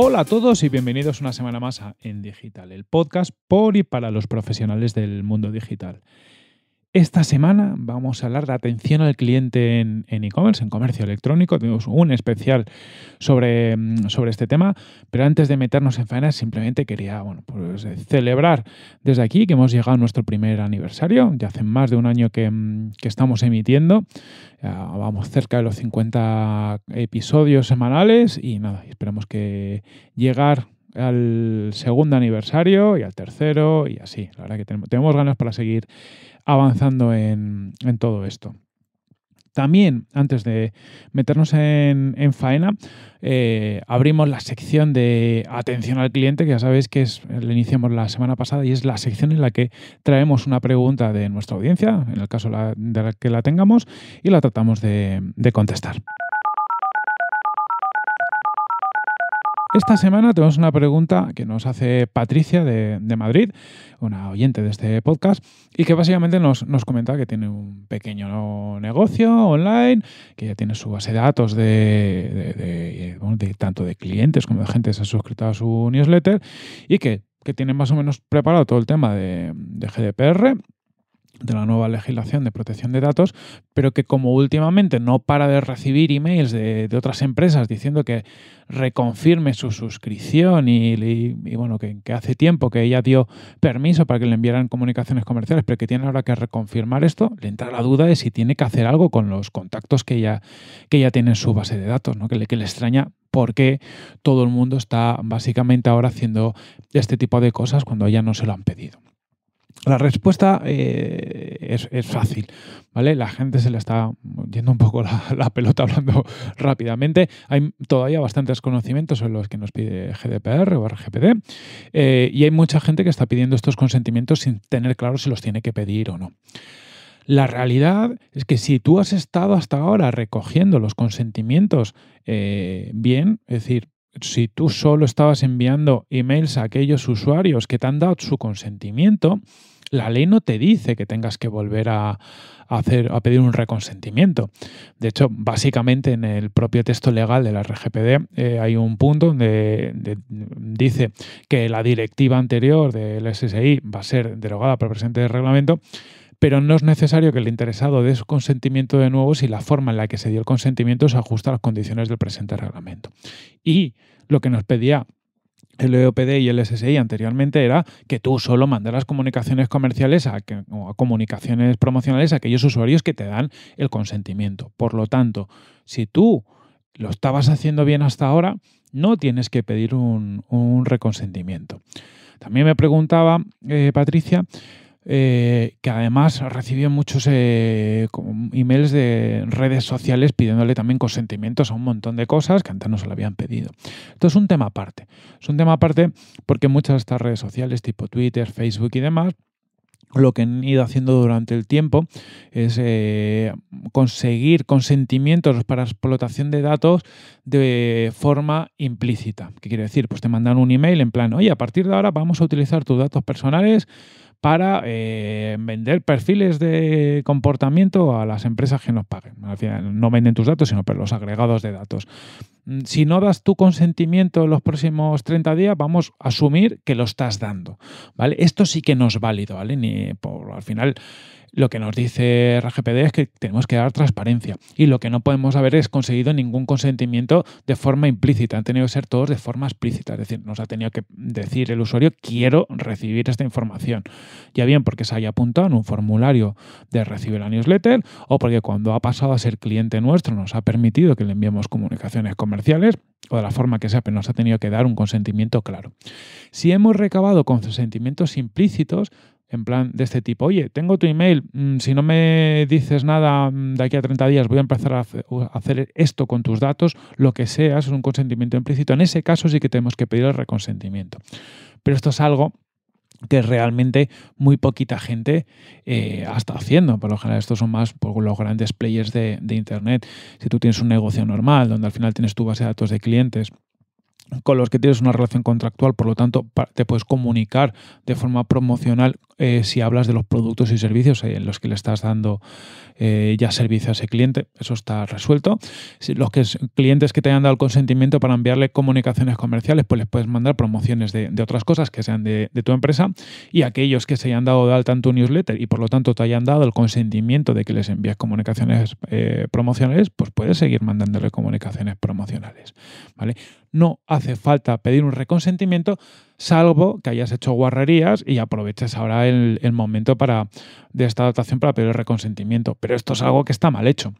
Hola a todos y bienvenidos una semana más a En Digital, el podcast por y para los profesionales del mundo digital. Esta semana vamos a hablar de atención al cliente en e-commerce, en, comercio electrónico. Tenemos un especial sobre, mm, sobre este tema, pero antes de meternos en faenas, simplemente quería pues, eh, celebrar desde aquí que hemos llegado a nuestro primer aniversario. Ya hace más de un año que, mm, estamos emitiendo. vamos cerca de los 50 episodios semanales y nada, esperamos que llegar al segundo aniversario y al tercero y así. La verdad que tenemos, ganas para seguir avanzando en, todo esto. También, antes de meternos en, faena, eh, abrimos la sección de atención al cliente, que ya sabéis que es, la iniciamos la semana pasada y es la sección en la que traemos una pregunta de nuestra audiencia, en el caso de la que la tengamos, y la tratamos de contestar. Esta semana tenemos una pregunta que nos hace Patricia de, Madrid, una oyente de este podcast, y que básicamente nos, comenta que tiene un pequeño negocio online, que ya tiene su base de datos de, tanto de clientes como de gente que se ha suscrito a su newsletter y que, que tiene más o menos preparado todo el tema de GDPR de la nueva legislación de protección de datos, pero que como últimamente no para de recibir emails de, de otras empresas diciendo que reconfirme su suscripción y, bueno, que, hace tiempo que ella dio permiso para que le enviaran comunicaciones comerciales, pero que tiene ahora que reconfirmar esto, le entra la duda de si tiene que hacer algo con los contactos que ella, que ya tiene en su base de datos, ¿no? que, le, que le extraña porque todo el mundo está básicamente ahora haciendo este tipo de cosas cuando ella no se lo han pedido. La respuesta eh, es, fácil, ¿vale? La gente se le está yendo un poco la, pelota hablando rápidamente. Hay todavía bastantes conocimientos sobre los que nos pide GDPR o RGPD eh, y hay mucha gente que está pidiendo estos consentimientos sin tener claro si los tiene que pedir o no. La realidad es que si tú has estado hasta ahora recogiendo los consentimientos eh, bien, es decir, si tú solo estabas enviando emails a aquellos usuarios que te han dado su consentimiento, la ley no te dice que tengas que volver a, hacer, a pedir un reconsentimiento. De hecho, básicamente en el propio texto legal de la RGPD eh, hay un punto donde dice que la directiva anterior del SSI va a ser derogada por el presente reglamento pero no es necesario que el interesado dé su consentimiento de nuevo si la forma en la que se dio el consentimiento se ajusta a las condiciones del presente reglamento. Y lo que nos pedía el EOPD y el SSI anteriormente era que tú solo mandaras comunicaciones comerciales a, o comunicaciones promocionales a aquellos usuarios que te dan el consentimiento. Por lo tanto, si tú lo estabas haciendo bien hasta ahora, no tienes que pedir un, reconsentimiento. También me preguntaba eh, Patricia eh, que además recibió muchos eh, emails de redes sociales pidiéndole también consentimientos a un montón de cosas que antes no se le habían pedido. Esto es un tema aparte. Es un tema aparte porque muchas de estas redes sociales, tipo Twitter, Facebook y demás, lo que han ido haciendo durante el tiempo es eh, conseguir consentimientos para explotación de datos de forma implícita. ¿Qué quiere decir? Pues te mandan un email en plan, oye, a partir de ahora vamos a utilizar tus datos personales para eh, vender perfiles de comportamiento a las empresas que nos paguen. Al final, no venden tus datos, sino los agregados de datos. Mm, si no das tu consentimiento en los próximos 30 días, vamos a asumir que lo estás dando. ¿vale? Esto sí que no es válido, ¿vale? Ni por, al final lo que nos dice RGPD es que tenemos que dar transparencia y lo que no podemos haber es conseguido ningún consentimiento de forma implícita. Han tenido que ser todos de forma explícita, es decir, nos ha tenido que decir el usuario quiero recibir esta información. Ya bien porque se haya apuntado en un formulario de recibir la newsletter o porque cuando ha pasado a ser cliente nuestro nos ha permitido que le enviemos comunicaciones comerciales o de la forma que sea, pero nos ha tenido que dar un consentimiento claro. Si hemos recabado consentimientos implícitos, en plan de este tipo, oye, tengo tu email, mm, si no me dices nada mm, de aquí a 30 días voy a empezar a hacer esto con tus datos, lo que sea, es un consentimiento implícito. En ese caso sí que tenemos que pedir el reconsentimiento. Pero esto es algo que realmente muy poquita gente ha eh, está haciendo. Por lo general, estos son más por pues, los grandes players de, de Internet. Si tú tienes un negocio normal, donde al final tienes tu base de datos de clientes, con los que tienes una relación contractual, por lo tanto te puedes comunicar de forma promocional eh, si hablas de los productos y servicios eh, en los que le estás dando eh, ya servicio a ese cliente, eso está resuelto. Si los que, clientes que te hayan dado el consentimiento para enviarle comunicaciones comerciales, pues les puedes mandar promociones de, otras cosas que sean de, tu empresa y aquellos que se hayan dado de alta en tu newsletter y por lo tanto te hayan dado el consentimiento de que les envíes comunicaciones promocionales, pues puedes seguir mandándole comunicaciones promocionales. ¿vale? no hace falta pedir un reconsentimiento, salvo que hayas hecho guarrerías y aproveches ahora el, momento para, de esta adaptación para pedir el reconsentimiento. Pero esto es algo que está mal hecho.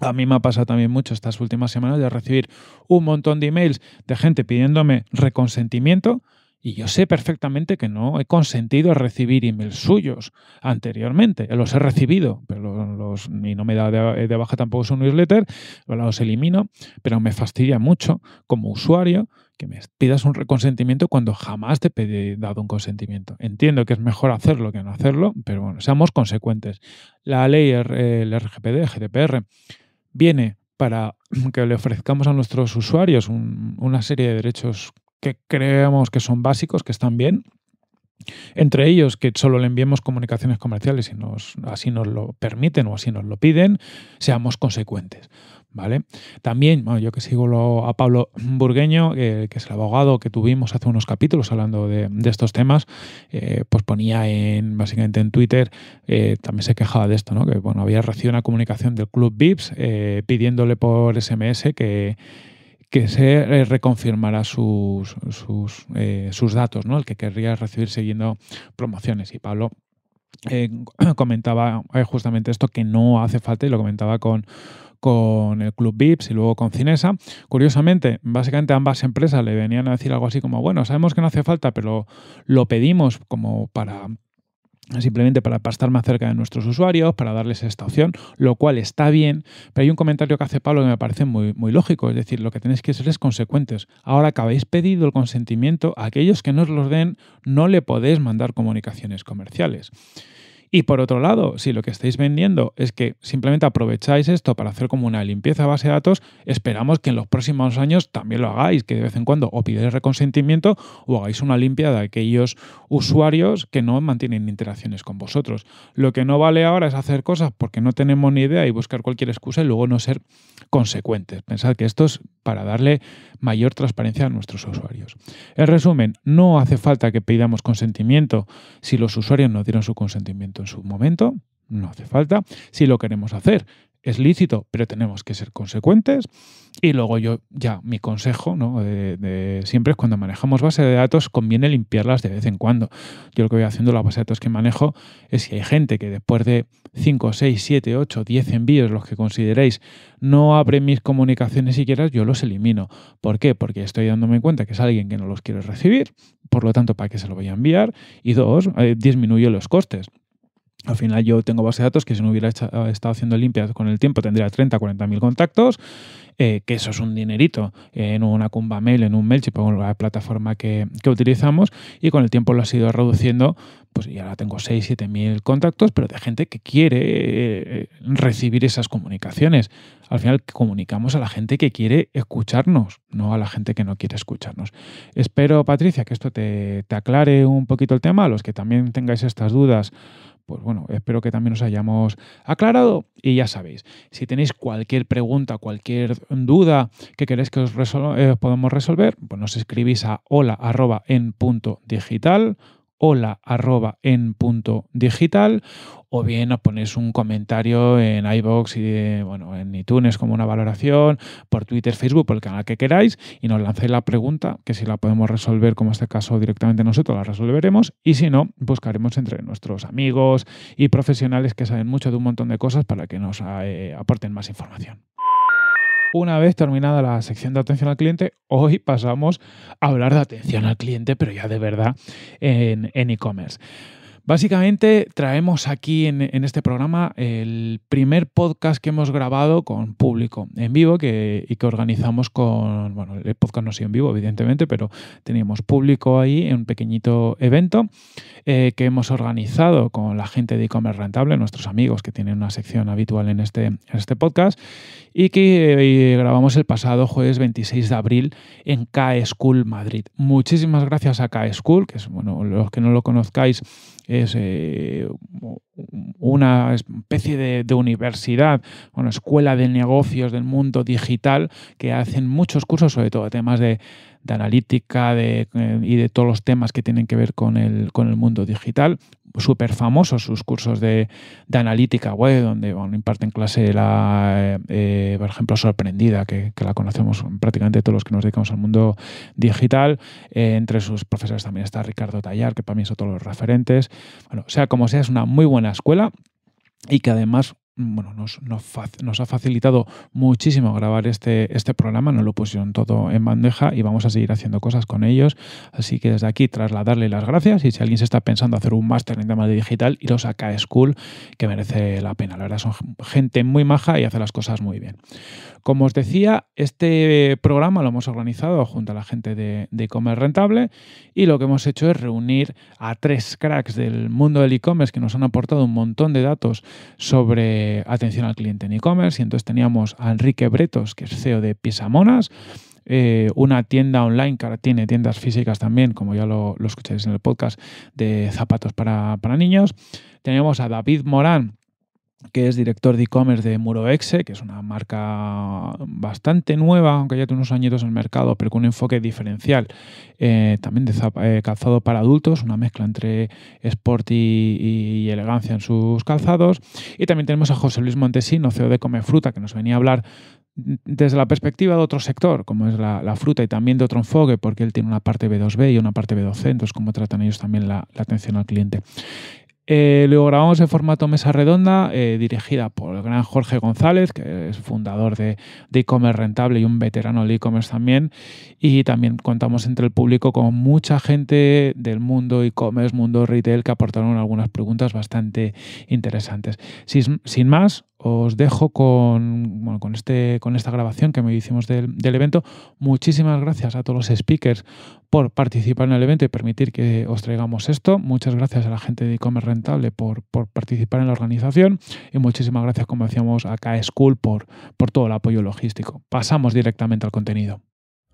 A mí me ha pasado también mucho estas últimas semanas de recibir un montón de emails de gente pidiéndome reconsentimiento y yo sé perfectamente que no he consentido a recibir emails suyos anteriormente. Los he recibido, pero los, no me da eh, de, baja tampoco su newsletter, los elimino, pero me fastidia mucho como usuario que me pidas un consentimiento cuando jamás te he dado un consentimiento. Entiendo que es mejor hacerlo que no hacerlo, pero bueno, seamos consecuentes. La ley, el RGPD, GDPR, viene para que le ofrezcamos a nuestros usuarios una serie de derechos que creemos que son básicos, que están bien. Entre ellos, que solo le enviemos comunicaciones comerciales y nos, así nos lo permiten o así nos lo piden, seamos consecuentes. ¿Vale? También, yo que sigo a Pablo Burgueño, eh, que es el abogado que tuvimos hace unos capítulos hablando de, estos temas, eh, pues ponía en, básicamente en Twitter, eh, también se quejaba de esto, ¿no? Que bueno, había recibido una comunicación del Club VIPS pidiéndole por SMS que, que se eh, reconfirmará sus, eh, sus, datos, ¿no? el que querría recibir siguiendo promociones. Y Pablo eh, comentaba justamente esto que no hace falta y lo comentaba con, con el Club Vips y luego con Cinesa. Curiosamente, básicamente ambas empresas le venían a decir algo así como, bueno, sabemos que no hace falta, pero lo pedimos como para simplemente para, estar más cerca de nuestros usuarios, para darles esta opción, lo cual está bien, pero hay un comentario que hace Pablo que me parece muy, muy lógico, es decir, lo que tenéis que ser es consecuentes. Ahora que habéis pedido el consentimiento, a aquellos que no os lo den no le podéis mandar comunicaciones comerciales. Y por otro lado, si lo que estáis vendiendo es que simplemente aprovecháis esto para hacer como una limpieza base de datos, esperamos que en los próximos años también lo hagáis, que de vez en cuando o pidáis reconsentimiento o hagáis una limpia de aquellos usuarios que no mantienen interacciones con vosotros. Lo que no vale ahora es hacer cosas porque no tenemos ni idea y buscar cualquier excusa y luego no ser consecuentes. Pensad que esto es para darle mayor transparencia a nuestros usuarios. En resumen, no hace falta que pidamos consentimiento si los usuarios no dieron su consentimiento en su momento, no hace falta. Si lo queremos hacer, es lícito, pero tenemos que ser consecuentes. Y luego yo, ya, mi consejo de, siempre es cuando manejamos base de datos, conviene limpiarlas de vez en cuando. Yo lo que voy haciendo, la base de datos que manejo, es si hay gente que después de 5, 6, 7, 8, 10 envíos, los que consideréis, no abre mis comunicaciones siquiera, yo los elimino. ¿Por qué? Porque estoy dándome cuenta que es alguien que no los quiere recibir, por lo tanto, ¿para qué se lo voy a enviar? Y dos, eh, disminuyo los costes. Al final yo tengo base de datos que si no hubiera eh, estado haciendo limpias con el tiempo tendría 30, 40 mil contactos, eh, que eso es un dinerito eh, en una Cumba Mail, en un MailChimp o en la plataforma que, utilizamos y con el tiempo lo ha ido reduciendo, pues y ahora tengo 6, 7 mil contactos, pero de gente que quiere recibir esas comunicaciones. Al final comunicamos a la gente que quiere escucharnos, no a la gente que no quiere escucharnos. Espero, Patricia, que esto te, te aclare un poquito el tema, a los que también tengáis estas dudas pues bueno, espero que también os hayamos aclarado y ya sabéis, si tenéis cualquier pregunta, cualquier duda que queréis que os, eh, podamos resolver, pues nos escribís a hola en punto digital hola arroba en punto digital o bien nos ponéis un comentario en iBox y bueno, en iTunes como una valoración, por Twitter, Facebook, por el canal que queráis y nos lancéis la pregunta, que si la podemos resolver como este caso directamente nosotros la resolveremos y si no, buscaremos entre nuestros amigos y profesionales que saben mucho de un montón de cosas para que nos eh, aporten más información. Una vez terminada la sección de atención al cliente, hoy pasamos a hablar de atención al cliente, pero ya de verdad en e-commerce. Básicamente traemos aquí en, este programa el primer podcast que hemos grabado con público en vivo y que organizamos con, bueno, el podcast no ha sido en vivo evidentemente, pero teníamos público ahí en un pequeñito evento eh, que hemos organizado con la gente de e-commerce rentable, nuestros amigos que tienen una sección habitual en este, en este podcast y que eh, grabamos el pasado jueves 26 de abril en K School Madrid. Muchísimas gracias a K School, que es, bueno, los que no lo conozcáis, es eh, una especie de, universidad, una escuela de negocios del mundo digital que hacen muchos cursos, sobre todo temas de, analítica eh, y de todos los temas que tienen que ver con el mundo digital súper famosos sus cursos de, analítica web, donde imparten clase la, eh, eh, por ejemplo, Sorprendida, que, la conocemos prácticamente todos los que nos dedicamos al mundo digital. Eh, entre sus profesores también está Ricardo Tallar, que para mí son todos los referentes. Bueno, sea como sea, es una muy buena escuela y que además bueno, nos, ha facilitado muchísimo grabar este, este, programa, nos lo pusieron todo en bandeja y vamos a seguir haciendo cosas con ellos. Así que desde aquí trasladarle las gracias y si alguien se está pensando hacer un máster en tema de digital, iros a school que merece la pena. La verdad son gente muy maja y hace las cosas muy bien. Como os decía, este programa lo hemos organizado junto a la gente de e-commerce rentable y lo que hemos hecho es reunir a tres cracks del mundo del e-commerce que nos han aportado un montón de datos sobre atención al cliente en e-commerce. Y entonces teníamos a Enrique Bretos, que es CEO de Pisamonas. Eh, una tienda online que ahora tiene tiendas físicas también, como ya lo, escucháis en el podcast, de zapatos para, para niños. Tenemos a David Morán, que es director de e-commerce de Muroexe, que es una marca bastante nueva, aunque ya tiene unos añitos en el mercado, pero con un enfoque diferencial. Eh, también de eh, calzado para adultos, una mezcla entre sport y, elegancia en sus calzados. Y también tenemos a José Luis Montesino, CEO de Come Fruta, que nos venía a hablar desde la perspectiva de otro sector, como es la, fruta, y también de otro enfoque, porque él tiene una parte B2B y una parte B2C, entonces cómo tratan ellos también la atención al cliente. Eh, luego grabamos en formato mesa redonda, eh, dirigida por el gran Jorge González, que es fundador de e-commerce rentable y un veterano de e-commerce también. Y también contamos entre el público con mucha gente del mundo e-commerce, mundo retail, que aportaron algunas preguntas bastante interesantes. sin más, os dejo con, bueno, con, este, con esta grabación que me hicimos del, evento. Muchísimas gracias a todos los speakers por participar en el evento y permitir que os traigamos esto. Muchas gracias a la gente de e-commerce rentable por, por, participar en la organización y muchísimas gracias, como decíamos, a k por, por todo el apoyo logístico. Pasamos directamente al contenido.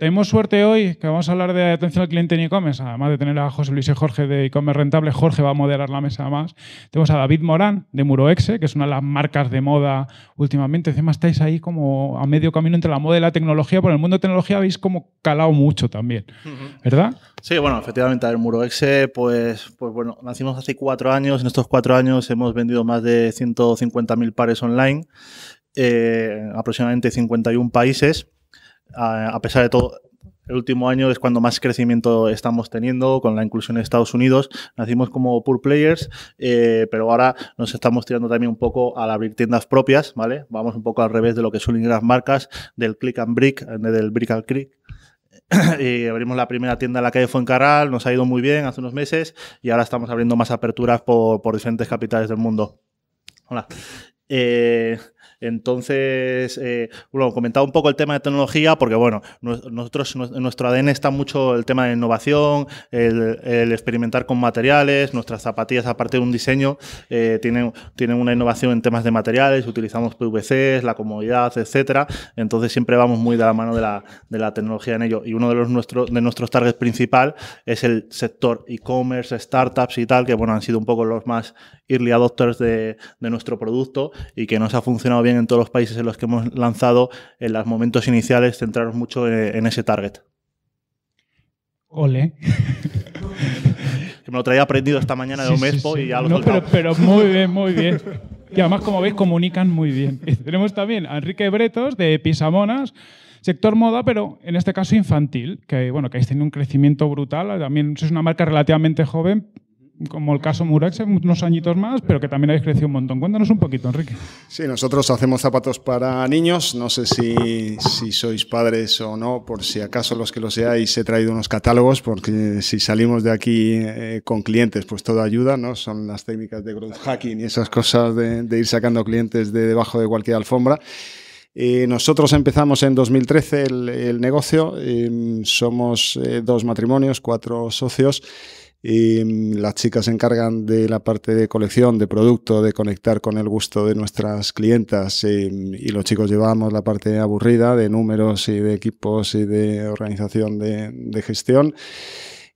tenemos suerte hoy que vamos a hablar de atención al cliente en e-commerce. Además de tener a José Luis y Jorge de e-commerce rentable, Jorge va a moderar la mesa más. Tenemos a David Morán de Muroexe, que es una de las marcas de moda últimamente. Encima estáis ahí como a medio camino entre la moda y la tecnología. Por el mundo de tecnología habéis como calado mucho también, ¿verdad? Sí, bueno, efectivamente, el Muroexe, pues, pues bueno, nacimos hace cuatro años. En estos cuatro años hemos vendido más de 150.000 pares online, eh, aproximadamente 51 países a, pesar de todo, el último año es cuando más crecimiento estamos teniendo con la inclusión de Estados Unidos. Nacimos como pool players, eh, pero ahora nos estamos tirando también un poco al abrir tiendas propias, ¿vale? Vamos un poco al revés de lo que suelen ir las marcas, del click and brick, del brick and click. y abrimos la primera tienda en la calle Fuencarral, nos ha ido muy bien hace unos meses y ahora estamos abriendo más aperturas por, diferentes capitales del mundo. Hola. Eh, entonces, eh, bueno, comentaba un poco el tema de tecnología, porque bueno, nosotros, nuestro ADN está mucho el tema de innovación, el, experimentar con materiales, nuestras zapatillas, aparte de un diseño, eh, tienen, una innovación en temas de materiales, utilizamos PVC la comodidad, etcétera. Entonces, siempre vamos muy de la mano de la, de la tecnología en ello. Y uno de, los de nuestros targets principal es el sector e-commerce, startups y tal, que bueno, han sido un poco los más early adopters de, de nuestro producto y que nos ha funcionado bien en todos los países en los que hemos lanzado, en los momentos iniciales, centrarnos mucho eh, en, ese target. Ole. que me lo traía aprendido esta mañana de un Omespo y ya lo No, pero, muy bien, muy bien. Y además, como veis, comunican muy bien. tenemos también a Enrique Bretos de Pisamonas, sector moda, pero en este caso infantil, que bueno, que habéis tenido un crecimiento brutal. También es una marca relativamente joven, como el caso Murax, unos añitos más, pero que también habéis crecido un montón. Cuéntanos un poquito, Enrique. Sí, nosotros hacemos zapatos para niños. No sé si, sois padres o no, por si acaso los que lo seáis, he traído unos catálogos, porque si salimos de aquí eh, con clientes, pues todo ayuda, ¿no? Son las técnicas de growth hacking y esas cosas de, ir sacando clientes de debajo de cualquier alfombra. Eh, nosotros empezamos en 2013 el, negocio, em, somos eh, dos matrimonios, cuatro socios y mm, las chicas se encargan de la parte de colección, de producto, de conectar con el gusto de nuestras clientas mm, y, los chicos llevamos la parte aburrida de números y de equipos y de organización de gestión.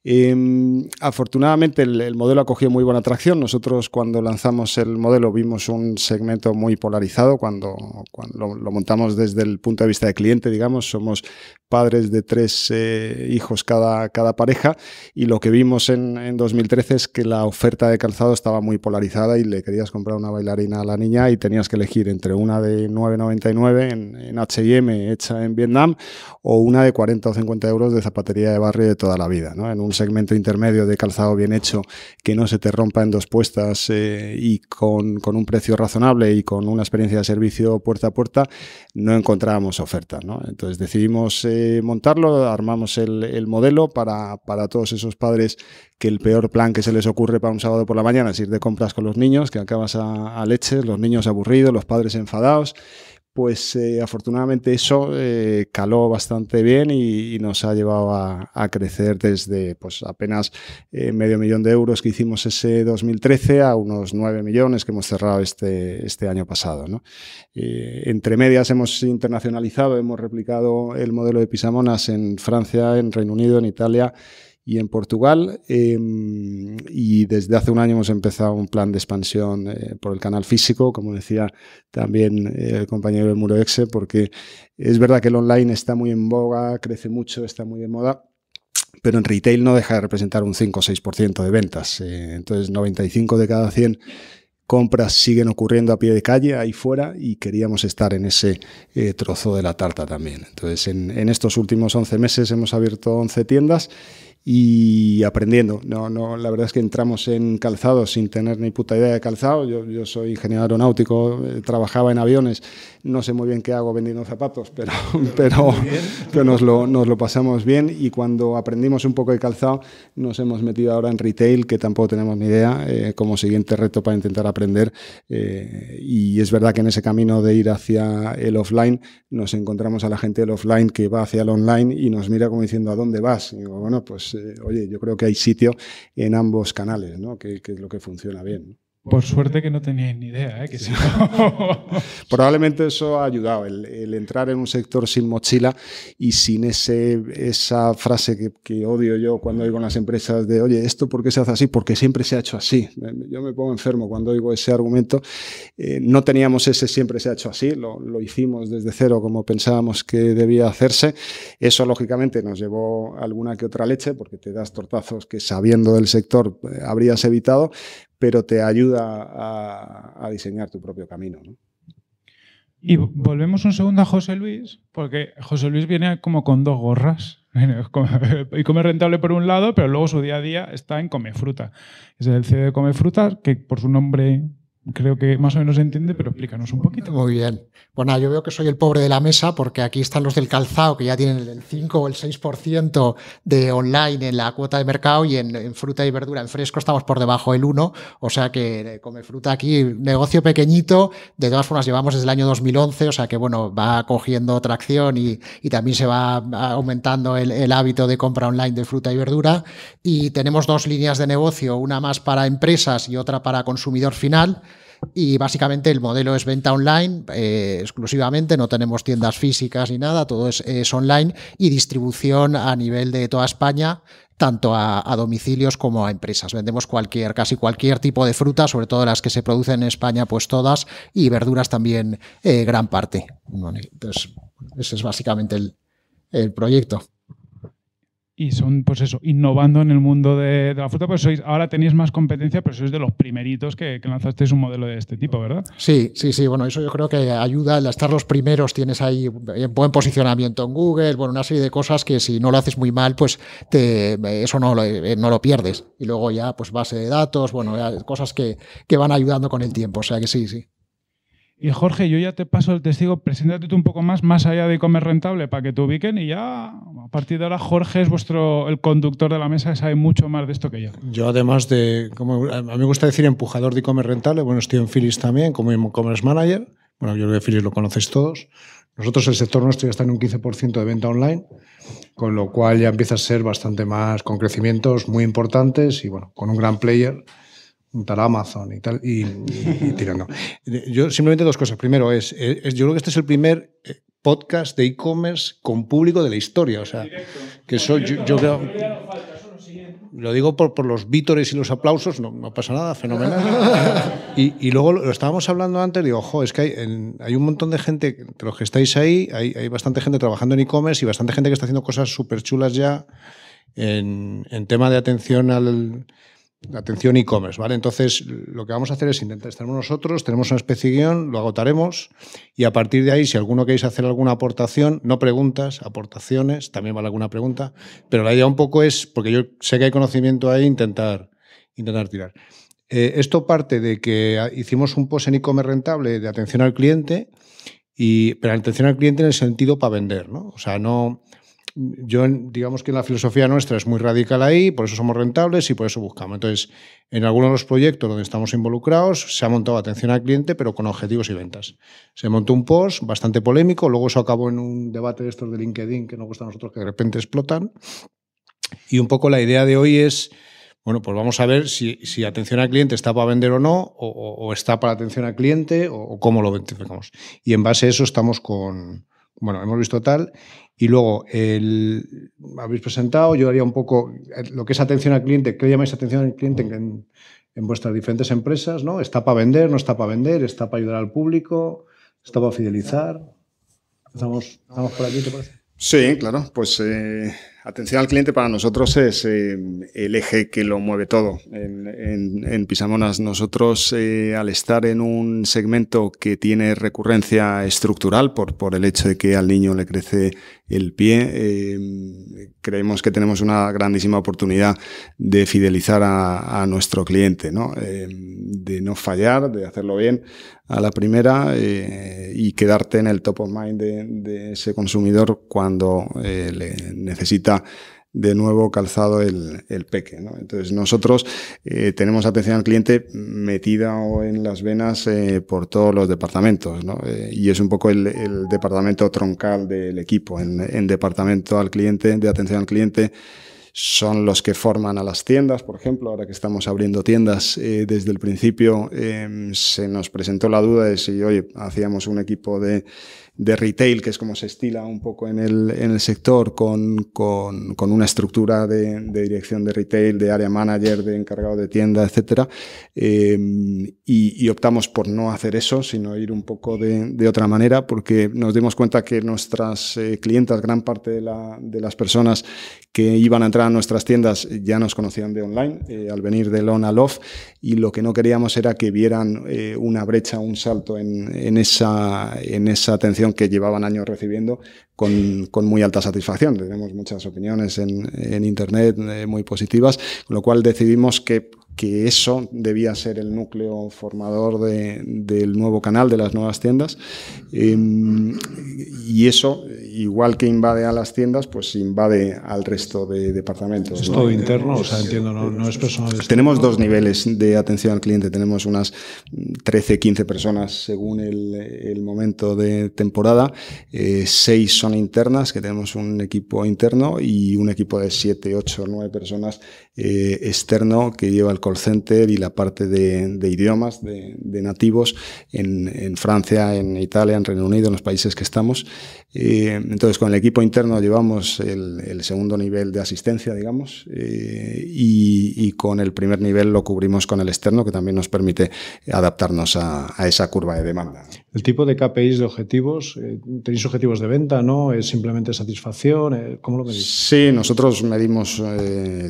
Em, afortunadamente el, modelo ha cogido muy buena atracción. Nosotros cuando lanzamos el modelo vimos un segmento muy polarizado cuando, cuando lo, montamos desde el punto de vista de cliente, digamos, somos padres de tres eh, hijos cada, cada, pareja y lo que vimos en, en, 2013 es que la oferta de calzado estaba muy polarizada y le querías comprar una bailarina a la niña y tenías que elegir entre una de 9,99 en, en H&M hecha en Vietnam o una de 40 o 50 euros de zapatería de barrio de toda la vida, ¿no? En un segmento intermedio de calzado bien hecho, que no se te rompa en dos puestas eh, y con, un precio razonable y con una experiencia de servicio puerta a puerta, no encontrábamos oferta. Entonces decidimos eh, montarlo, armamos el, modelo para, todos esos padres que el peor plan que se les ocurre para un sábado por la mañana es ir de compras con los niños, que acabas a, leche, los niños aburridos, los padres enfadados pues eh, afortunadamente eso eh, caló bastante bien y, nos ha llevado a, crecer desde pues apenas eh, medio millón de euros que hicimos ese 2013 a unos 9 millones que hemos cerrado este, este año pasado. entre medias hemos internacionalizado, hemos replicado el modelo de Pisamonas en Francia, en Reino Unido, en Italia, y en Portugal. Em, y desde hace un año hemos empezado un plan de expansión eh, por el canal físico, como decía también eh, el compañero del Muro Exe, porque es verdad que el online está muy en boga, crece mucho, está muy de moda. Pero en retail no deja de representar un 5 o 6% de ventas. Eh, entonces, 95 de cada 100 compras siguen ocurriendo a pie de calle, ahí fuera, y queríamos estar en ese trozo de la tarta también. Entonces, en, en, estos últimos 11 meses hemos abierto 11 tiendas y aprendiendo. No, no, la verdad es que entramos en calzado sin tener ni puta idea de calzado. Yo, yo soy ingeniero aeronáutico, eh, trabajaba en aviones no sé muy bien qué hago vendiendo zapatos, pero, pero, nos, lo, pasamos bien y cuando aprendimos un poco de calzado nos hemos metido ahora en retail, que tampoco tenemos ni idea, eh, como siguiente reto para intentar aprender. Eh, y es verdad que en ese camino de ir hacia el offline nos encontramos a la gente del offline que va hacia el online y nos mira como diciendo, ¿a dónde vas? Y digo, bueno, pues eh, oye, yo creo que hay sitio en ambos canales, ¿no? que, que es lo que funciona bien. Por suerte que no teníais ni idea, ¿eh? que Probablemente eso ha ayudado, el, entrar en un sector sin mochila y sin ese, esa frase que, odio yo cuando oigo en las empresas de, oye, ¿esto por qué se hace así? Porque siempre se ha hecho así. Yo me pongo enfermo cuando oigo ese argumento. Eh, no teníamos ese siempre se ha hecho así, lo, lo, hicimos desde cero como pensábamos que debía hacerse. Eso, lógicamente, nos llevó alguna que otra leche porque te das tortazos que sabiendo del sector eh, habrías evitado, pero te ayuda a, diseñar tu propio camino. Y volvemos un segundo a José Luis, porque José Luis viene como con dos gorras. Y come rentable por un lado, pero luego su día a día está en Comefruta. Fruta. Es el CEO de Come Fruta, que por su nombre creo que más o menos se entiende, pero explícanos un poquito. Muy bien. Bueno, pues yo veo que soy el pobre de la mesa porque aquí están los del calzado que ya tienen el 5 o el 6% de online en la cuota de mercado y en, fruta y verdura en fresco estamos por debajo del 1, o sea que eh, come fruta aquí, negocio pequeñito, de todas formas llevamos desde el año 2011, o sea que bueno, va cogiendo tracción y, también se va aumentando el hábito de compra online de fruta y verdura y tenemos dos líneas de negocio, una más para empresas y otra para consumidor final. Y básicamente el modelo es venta online eh, exclusivamente, no tenemos tiendas físicas ni nada, todo es, online y distribución a nivel de toda España, tanto a, domicilios como a empresas. Vendemos cualquier, casi cualquier tipo de fruta, sobre todo las que se producen en España, pues todas, y verduras también eh, gran parte. entonces, ese es básicamente el proyecto y son, pues eso, innovando en el mundo de, la fruta, pues sois, ahora tenéis más competencia, pero sois de los primeritos que, lanzasteis un modelo de este tipo, ¿verdad? Sí, sí, sí, bueno, eso yo creo que ayuda, al estar los primeros tienes ahí buen posicionamiento en Google, bueno, una serie de cosas que si no lo haces muy mal, pues te, eso no lo, eh, no lo pierdes. Y luego ya, pues base de datos, bueno, cosas que, que van ayudando con el tiempo, o sea que sí, sí. Y Jorge, yo ya te paso el testigo, preséntate tú un poco más, más allá de comer rentable, para que te ubiquen y ya a partir de ahora Jorge es vuestro, el conductor de la mesa, sabe mucho más de esto que yo. Yo además de, como a mí me gusta decir empujador de comer rentable, bueno, estoy en Philips también como e-commerce manager, bueno, yo creo que Philips lo conocéis todos. Nosotros el sector nuestro ya está en un 15% de venta online, con lo cual ya empieza a ser bastante más, con crecimientos muy importantes y bueno, con un gran player tal Amazon y tal, y, tirando. Yo simplemente dos cosas. Primero eh, es, yo creo que este es el primer eh, podcast de e-commerce con público de la historia. O sea, que eso yo, creo... Lo digo por, los vítores y los aplausos, no, no pasa nada, fenomenal. y, luego lo estábamos hablando antes, digo, ojo, es que hay, hay, un montón de gente, entre los que estáis ahí, hay, bastante gente trabajando en e-commerce y bastante gente que está haciendo cosas súper chulas ya en tema de atención al, atención e-commerce, ¿vale? Entonces, lo que vamos a hacer es intentar, estar nosotros, tenemos una especie de guión, lo agotaremos y a partir de ahí, si alguno queréis hacer alguna aportación, no preguntas, aportaciones, también vale alguna pregunta, pero la idea un poco es, porque yo sé que hay conocimiento ahí, intentar, intentar tirar. Eh, esto parte de que hicimos un post en e-commerce rentable de atención al cliente, y, pero atención al cliente en el sentido para vender, ¿no? O sea, no yo, digamos que la filosofía nuestra es muy radical ahí, por eso somos rentables y por eso buscamos. Entonces, en algunos de los proyectos donde estamos involucrados se ha montado atención al cliente, pero con objetivos y ventas. Se montó un post bastante polémico, luego eso acabó en un debate de estos de LinkedIn que nos gusta a nosotros que de repente explotan. Y un poco la idea de hoy es, bueno, pues vamos a ver si, atención al cliente está para vender o no, o, está para atención al cliente, o, o cómo lo identificamos. Y en base a eso estamos con bueno, hemos visto tal, y luego habéis presentado, yo daría un poco eh, lo que es atención al cliente, ¿qué llamáis atención al cliente en, vuestras diferentes empresas? ¿no? ¿Está para vender, no está para vender, está para ayudar al público, está para fidelizar? Estamos, por aquí, ¿te parece? Sí, claro, pues... Eh, Atención al cliente para nosotros es eh, el eje que lo mueve todo. En, Pisamonas nosotros eh, al estar en un segmento que tiene recurrencia estructural por, el hecho de que al niño le crece el pie, eh, creemos que tenemos una grandísima oportunidad de fidelizar a, nuestro cliente, de no fallar, de hacerlo bien a la primera y quedarte en el top of mind de, ese consumidor cuando le necesita de nuevo calzado el, el peque. Entonces nosotros eh, tenemos atención al cliente metida en las venas eh, por todos los departamentos ¿no? Eh, y es un poco el, departamento troncal del equipo. En, departamento al cliente, de atención al cliente, son los que forman a las tiendas, por ejemplo, ahora que estamos abriendo tiendas desde el principio, em, se nos presentó la duda de si, oye, hacíamos un equipo de de retail, que es como se estila un poco en el, en el sector, con, con, con, una estructura de, dirección de retail, de área manager, de encargado de tienda, etc. Eh, y, optamos por no hacer eso, sino ir un poco de, de otra manera, porque nos dimos cuenta que nuestras eh, clientas, gran parte de, las personas que iban a entrar a nuestras tiendas ya nos conocían de online, eh, al venir de on al off, y lo que no queríamos era que vieran una brecha, un salto en, en, esa, en esa atención que llevaban años recibiendo con, muy alta satisfacción. Tenemos muchas opiniones en, Internet eh, muy positivas, con lo cual decidimos que que eso debía ser el núcleo formador del nuevo canal, de las nuevas tiendas. Em, y eso, igual que invade a las tiendas, pues invade al resto de departamentos. ¿Es todo interno? O sea, entiendo, no, es personal. Tenemos dos niveles de atención al cliente. Tenemos unas 13, 15 personas según el, momento de temporada. Eh, seis son internas, que tenemos un equipo interno, y un equipo de 7, 8, 9 personas eh, externo que lleva el center y la parte de, idiomas de, nativos en, Francia, en Italia, en Reino Unido, en los países que estamos. Eh, entonces, con el equipo interno llevamos el, segundo nivel de asistencia, digamos, eh, y, con el primer nivel lo cubrimos con el externo, que también nos permite adaptarnos a, esa curva de demanda. El tipo de KPIs de objetivos, eh, tenéis objetivos de venta, ¿no? ¿Es simplemente satisfacción? ¿Cómo lo medís? Sí, nosotros medimos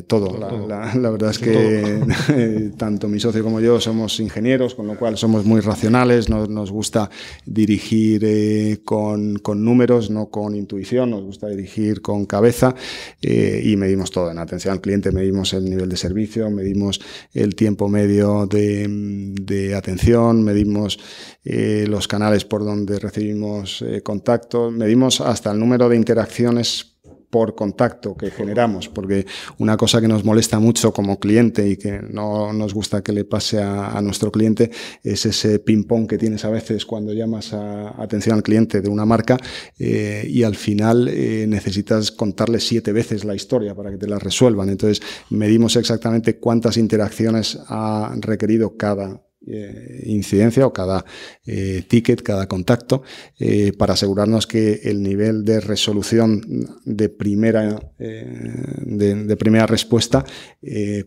todo. La, verdad es que tanto mi socio como yo somos ingenieros, con lo cual somos muy racionales, nos, nos gusta dirigir con números no con intuición, nos gusta dirigir con cabeza eh, y medimos todo. En atención al cliente medimos el nivel de servicio, medimos el tiempo medio de, atención, medimos eh, los canales por donde recibimos eh, contacto, medimos hasta el número de interacciones por contacto que generamos, porque una cosa que nos molesta mucho como cliente y que no nos gusta que le pase a, nuestro cliente es ese ping-pong que tienes a veces cuando llamas a atención al cliente de una marca eh, y al final eh, necesitas contarle siete veces la historia para que te la resuelvan. Entonces, medimos exactamente cuántas interacciones ha requerido cada eh, incidencia o cada eh, ticket, cada contacto, eh, para asegurarnos que el nivel de resolución de primera, de, primera respuesta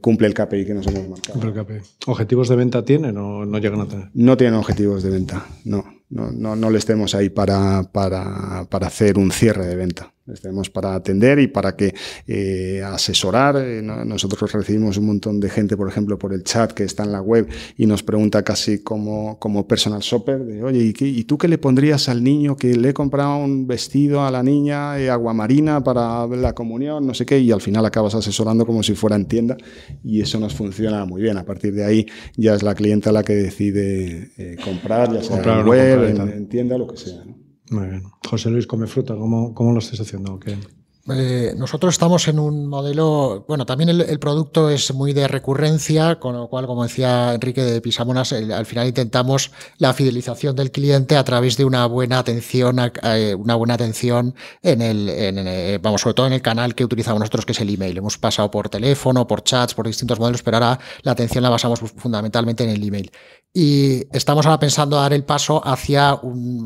cumple el KPI que nos hemos marcado. ¿Objetivos de venta tienen o no llegan a tener? No tienen objetivos de venta, no. No, no, no les tenemos ahí para, para hacer un cierre de venta tenemos para atender y para que eh, asesorar. Eh, nosotros recibimos un montón de gente, por ejemplo, por el chat que está en la web y nos pregunta casi como, como personal shopper, de, oye, ¿y, tú qué le pondrías al niño que le he comprado un vestido a la niña eh, aguamarina para la comunión, no sé qué? Y al final acabas asesorando como si fuera en tienda y eso nos funciona muy bien. A partir de ahí ya es la clienta la que decide comprar, ya sea en web, en, tienda, lo que sea. Muy bien. José Luis, come fruta, ¿cómo, lo estás haciendo? Eh, nosotros estamos en un modelo, bueno, también el, producto es muy de recurrencia, con lo cual, como decía Enrique de Pisamonas, al final intentamos la fidelización del cliente a través de una buena atención, eh, una buena atención en el, eh, vamos, sobre todo en el canal que utilizamos nosotros, que es el email. Hemos pasado por teléfono, por chats, por distintos modelos, pero ahora la atención la basamos fundamentalmente en el email y estamos ahora pensando dar el paso hacia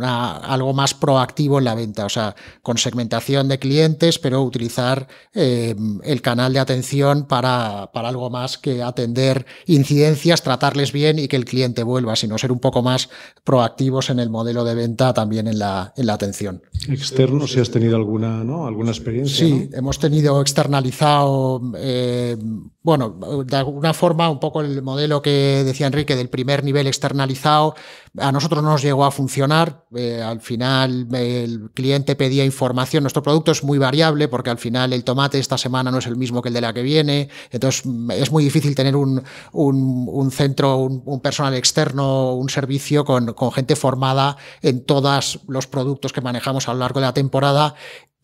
algo más proactivo en la venta, o sea, con segmentación de clientes, pero utilizar eh, el canal de atención para, algo más que atender incidencias, tratarles bien y que el cliente vuelva, sino ser un poco más proactivos en el modelo de venta también en la, en la atención. Externo, si has tenido alguna, alguna experiencia. Sí, hemos tenido externalizado, eh, bueno, de alguna forma, un poco el modelo que decía Enrique del primer nivel externalizado. A nosotros no nos llegó a funcionar. Eh, al final el cliente pedía información. Nuestro producto es muy variable porque al final el tomate esta semana no es el mismo que el de la que viene. Entonces mm, es muy difícil tener un, un, centro, un, personal externo, un servicio con, con gente formada en todos los productos que manejamos a lo largo de la temporada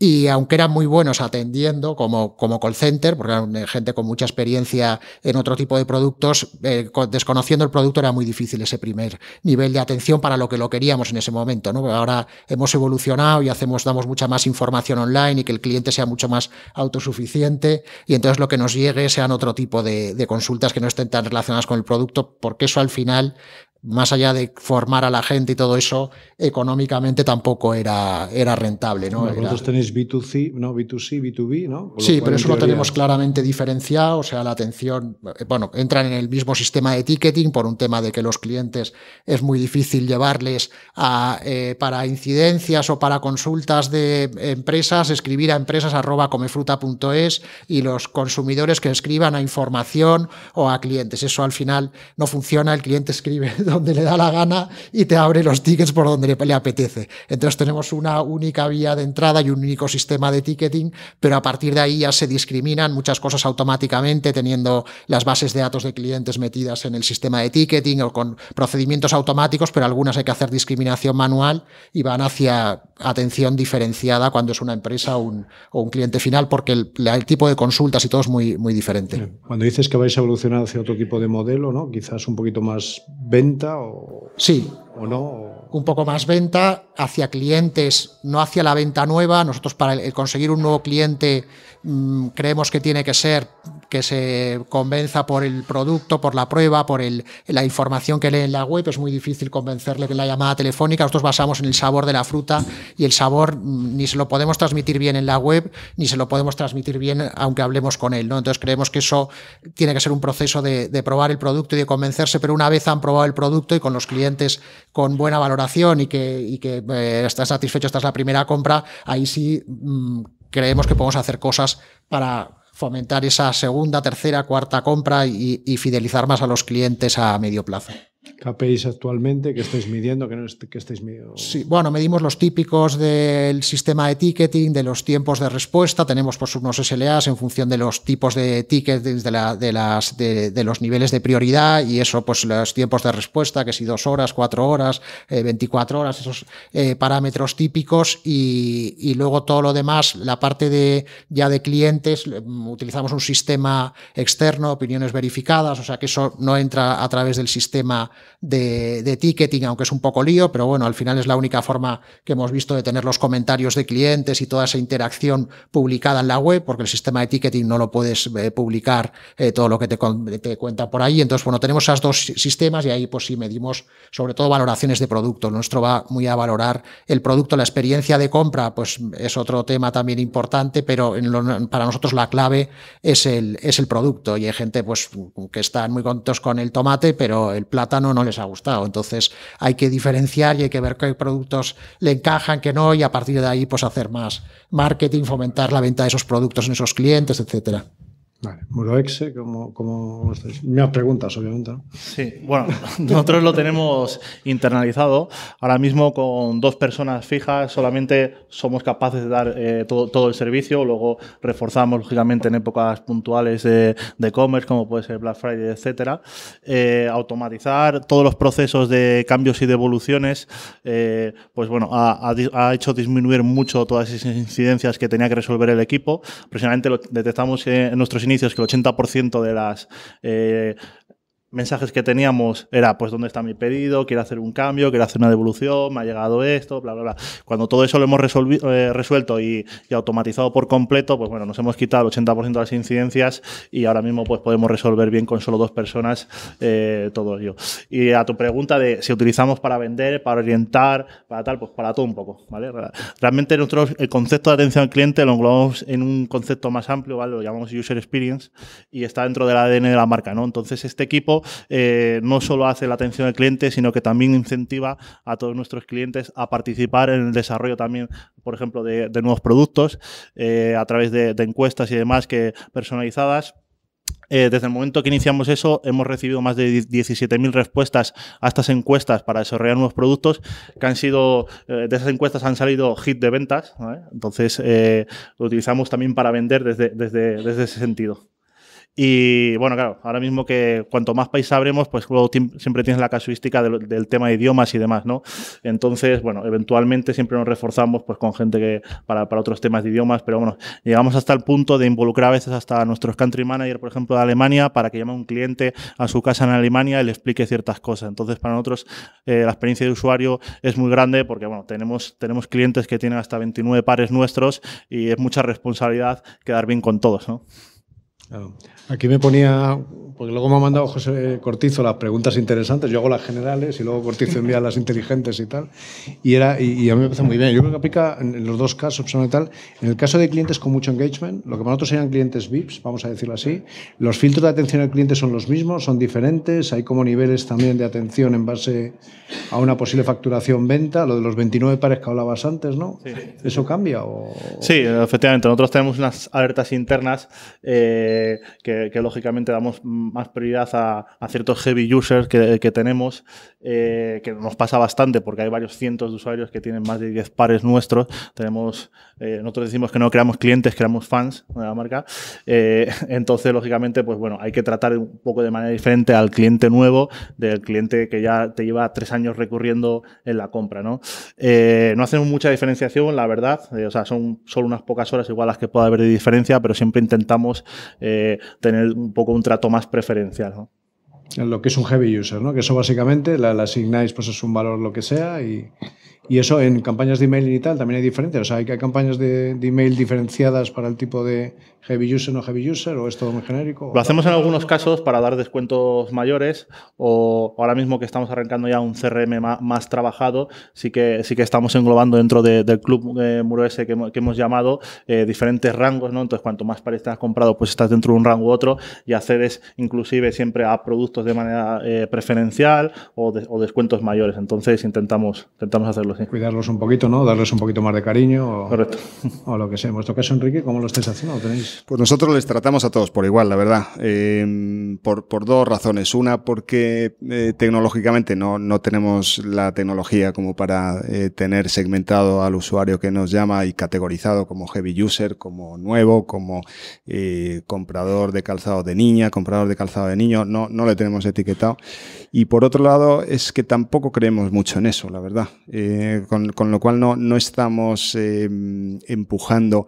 y aunque eran muy buenos atendiendo como, como call center, porque eran eh, gente con mucha experiencia en otro tipo de productos, eh, desconociendo el producto era muy difícil ese primer nivel de atención para lo que lo queríamos en ese momento. ¿no? Ahora hemos evolucionado y hacemos, damos mucha más información online y que el cliente sea mucho más autosuficiente y entonces lo que nos llegue sean otro tipo de, de consultas que no estén tan relacionadas con el producto, porque eso al final más allá de formar a la gente y todo eso, económicamente tampoco era, era rentable. ¿no? tenéis B2C, no, B2C, b ¿no? sí, pero eso lo tenemos claramente diferenciado, o sea, la atención, eh, bueno, entran en el mismo sistema de ticketing por un tema de que los clientes es muy difícil llevarles a, eh, para incidencias o para consultas de empresas, escribir a empresas arroba comefruta.es y los consumidores que escriban a información o a clientes. Eso al final no funciona, el cliente escribe donde le da la gana y te abre los tickets por donde le, apetece. Entonces tenemos una única vía de entrada y un único sistema de ticketing, pero a partir de ahí ya se discriminan muchas cosas automáticamente, teniendo las bases de datos de clientes metidas en el sistema de ticketing o con procedimientos automáticos, pero algunas hay que hacer discriminación manual y van hacia atención diferenciada cuando es una empresa o un, cliente final, porque el, tipo de consultas y todo es muy, muy diferente. Cuando dices que vais a evolucionar hacia otro tipo de modelo, ¿no? Quizás un poquito más venta o, sí. o no. Un poco más venta hacia clientes, no hacia la venta nueva. Nosotros para conseguir un nuevo cliente mm, creemos que tiene que ser que se convenza por el producto, por la prueba, por el, la información que lee en la web. Es muy difícil convencerle que la llamada telefónica. Nosotros basamos en el sabor de la fruta y el sabor mm, ni se lo podemos transmitir bien en la web, ni se lo podemos transmitir bien aunque hablemos con él. ¿no? Entonces creemos que eso tiene que ser un proceso de, probar el producto y de convencerse, pero una vez han probado el producto y con los clientes con buena valoración y que, que eh, están satisfechos, esta es la primera compra, ahí sí mm, creemos que podemos hacer cosas para fomentar esa segunda, tercera, cuarta compra y, fidelizar más a los clientes a medio plazo. KPIs actualmente que estáis midiendo, que, no que estáis midiendo? Sí, bueno, medimos los típicos del sistema de ticketing, de los tiempos de respuesta, tenemos pues unos SLAs en función de los tipos de tickets, de, la, de las, de, los niveles de prioridad y eso, pues los tiempos de respuesta, que si dos horas, cuatro horas, eh, 24 horas, esos eh, parámetros típicos y, y, luego todo lo demás, la parte de ya de clientes, utilizamos un sistema externo, opiniones verificadas, o sea que eso no entra a través del sistema de, ticketing, aunque es un poco lío, pero bueno, al final es la única forma que hemos visto de tener los comentarios de clientes y toda esa interacción publicada en la web, porque el sistema de ticketing no lo puedes eh, publicar eh, todo lo que te, cuenta por ahí. Entonces, bueno, tenemos esos dos sistemas y ahí pues sí medimos sobre todo valoraciones de producto. nuestro va muy a valorar el producto, la experiencia de compra, pues es otro tema también importante, pero para nosotros la clave es el, es el producto y hay gente pues que están muy contentos con el tomate, pero el plátano no les ha gustado. Entonces hay que diferenciar y hay que ver qué productos le encajan, qué no, y a partir de ahí pues hacer más marketing, fomentar la venta de esos productos en esos clientes, etcétera. Vale, Muroexe, como, ¿Me preguntas, obviamente. ¿no? Sí, bueno, nosotros lo tenemos internalizado. Ahora mismo con dos personas fijas solamente somos capaces de dar eh, todo, el servicio. Luego reforzamos, lógicamente, en épocas puntuales de e-commerce, como puede ser Black Friday, etcétera. Eh, automatizar todos los procesos de cambios y devoluciones, eh, pues bueno, ha, ha, hecho disminuir mucho todas esas incidencias que tenía que resolver el equipo. Precisamente lo detectamos en nuestros inicios que el 80% de las eh, mensajes que teníamos era, pues, ¿dónde está mi pedido? Quiero hacer un cambio, quiero hacer una devolución, me ha llegado esto, bla, bla, bla. Cuando todo eso lo hemos eh, resuelto y, automatizado por completo, pues bueno, nos hemos quitado el 80% de las incidencias y ahora mismo pues podemos resolver bien con solo dos personas eh, todo ello. Y a tu pregunta de si utilizamos para vender, para orientar, para tal, pues para todo un poco, ¿vale? Realmente nosotros el concepto de atención al cliente lo englobamos en un concepto más amplio, Lo llamamos user experience y está dentro del ADN de la marca, ¿no? Entonces este equipo eh, no solo hace la atención al cliente, sino que también incentiva a todos nuestros clientes a participar en el desarrollo también, por ejemplo, de, nuevos productos eh, a través de, encuestas y demás que personalizadas. Eh, desde el momento que iniciamos eso, hemos recibido más de 17.000 respuestas a estas encuestas para desarrollar nuevos productos, que han sido, de esas encuestas han salido hit de ventas, entonces lo utilizamos también para vender desde, desde ese sentido. Y bueno, claro, ahora mismo que cuanto más país habremos, pues luego siempre tienes la casuística del, tema de idiomas y demás, ¿no? Entonces, bueno, eventualmente siempre nos reforzamos pues con gente que para, otros temas de idiomas, pero bueno, llegamos hasta el punto de involucrar a veces hasta nuestros country manager, por ejemplo, de Alemania, para que llame a un cliente a su casa en Alemania y le explique ciertas cosas. Entonces, para nosotros eh, la experiencia de usuario es muy grande porque, bueno, tenemos, tenemos clientes que tienen hasta 29 pares nuestros y es mucha responsabilidad quedar bien con todos, ¿no? Claro. Aquí me ponía, porque luego me ha mandado José Cortizo las preguntas interesantes, yo hago las generales y luego Cortizo envía las inteligentes y tal. Y, era, y, a mí me parece muy bien. Yo creo que aplica en los dos casos, personal tal. En el caso de clientes con mucho engagement, lo que para nosotros serían clientes VIPs, vamos a decirlo así, los filtros de atención al cliente son los mismos, son diferentes, hay como niveles también de atención en base a una posible facturación-venta, lo de los 29 pares que hablabas antes, ¿no? ¿Eso cambia? O... Sí, efectivamente. Nosotros tenemos unas alertas internas eh, que que, lógicamente damos más prioridad a, ciertos heavy users que, tenemos, eh, que nos pasa bastante porque hay varios cientos de usuarios que tienen más de 10 pares nuestros. Tenemos, eh, nosotros decimos que no creamos clientes, creamos fans de la marca. Eh, entonces, lógicamente, pues bueno, hay que tratar un poco de manera diferente al cliente nuevo, del cliente que ya te lleva tres años recurriendo en la compra, ¿no? no hacemos mucha diferenciación, la verdad. o sea, son solo unas pocas horas igual las que pueda haber de diferencia, pero siempre intentamos tener tener un poco un trato más preferencial. ¿no? Lo que es un heavy user, ¿no? Que eso básicamente la, asignáis, pues es un valor lo que sea y, eso en campañas de email y tal también hay diferencias. O sea, hay, hay campañas de, email diferenciadas para el tipo de heavy user, no heavy user, o es todo muy genérico. Lo hacemos en algunos casos para dar descuentos mayores, o ahora mismo que estamos arrancando ya un CRM más, trabajado, sí que, sí que estamos englobando dentro del club eh, Muroese que, que, hemos llamado eh, diferentes rangos, ¿no? Entonces, cuanto más pares has comprado, pues estás dentro de un rango u otro y accedes inclusive siempre a productos de manera eh, preferencial o, descuentos mayores. Entonces, intentamos, intentamos hacerlo así. Cuidarlos un poquito, ¿no? Darles un poquito más de cariño. O, O lo que sea. En vuestro caso, Enrique, ¿cómo lo estáis haciendo? ¿Lo tenéis pues nosotros les tratamos a todos por igual, la verdad, em, por, dos razones. Una, porque eh, tecnológicamente no, tenemos la tecnología como para eh, tener segmentado al usuario que nos llama y categorizado como heavy user, como nuevo, como eh, comprador de calzado de niña, comprador de calzado de niño, no, no le tenemos etiquetado. Y por otro lado, es que tampoco creemos mucho en eso, la verdad, con, lo cual no, no estamos em, empujando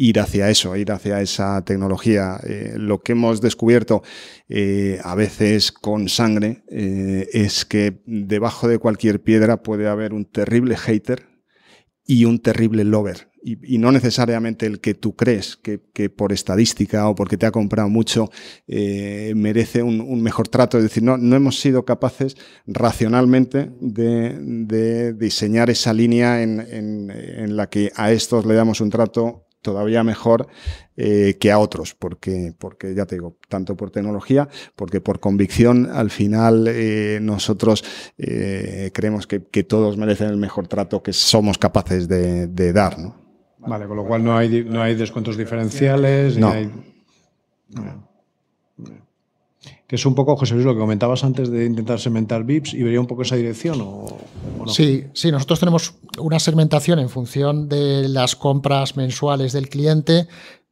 ir hacia eso, ir hacia esa tecnología. Eh, lo que hemos descubierto eh, a veces con sangre eh, es que debajo de cualquier piedra puede haber un terrible hater y un terrible lover. Y, no necesariamente el que tú crees que, por estadística o porque te ha comprado mucho merece un, mejor trato. Es decir, no, no hemos sido capaces racionalmente de, diseñar esa línea en la que a estos le damos un trato, todavía mejor eh, que a otros, porque, porque ya te digo, tanto por tecnología, porque por convicción, al final eh, nosotros eh, creemos que, todos merecen el mejor trato que somos capaces de, dar. ¿no? Vale, con lo cual no hay, no hay descuentos diferenciales. No. hay que es un poco, José Luis, lo que comentabas antes de intentar segmentar VIPs y vería un poco esa dirección. O, no. Sí, sí, nosotros tenemos una segmentación en función de las compras mensuales del cliente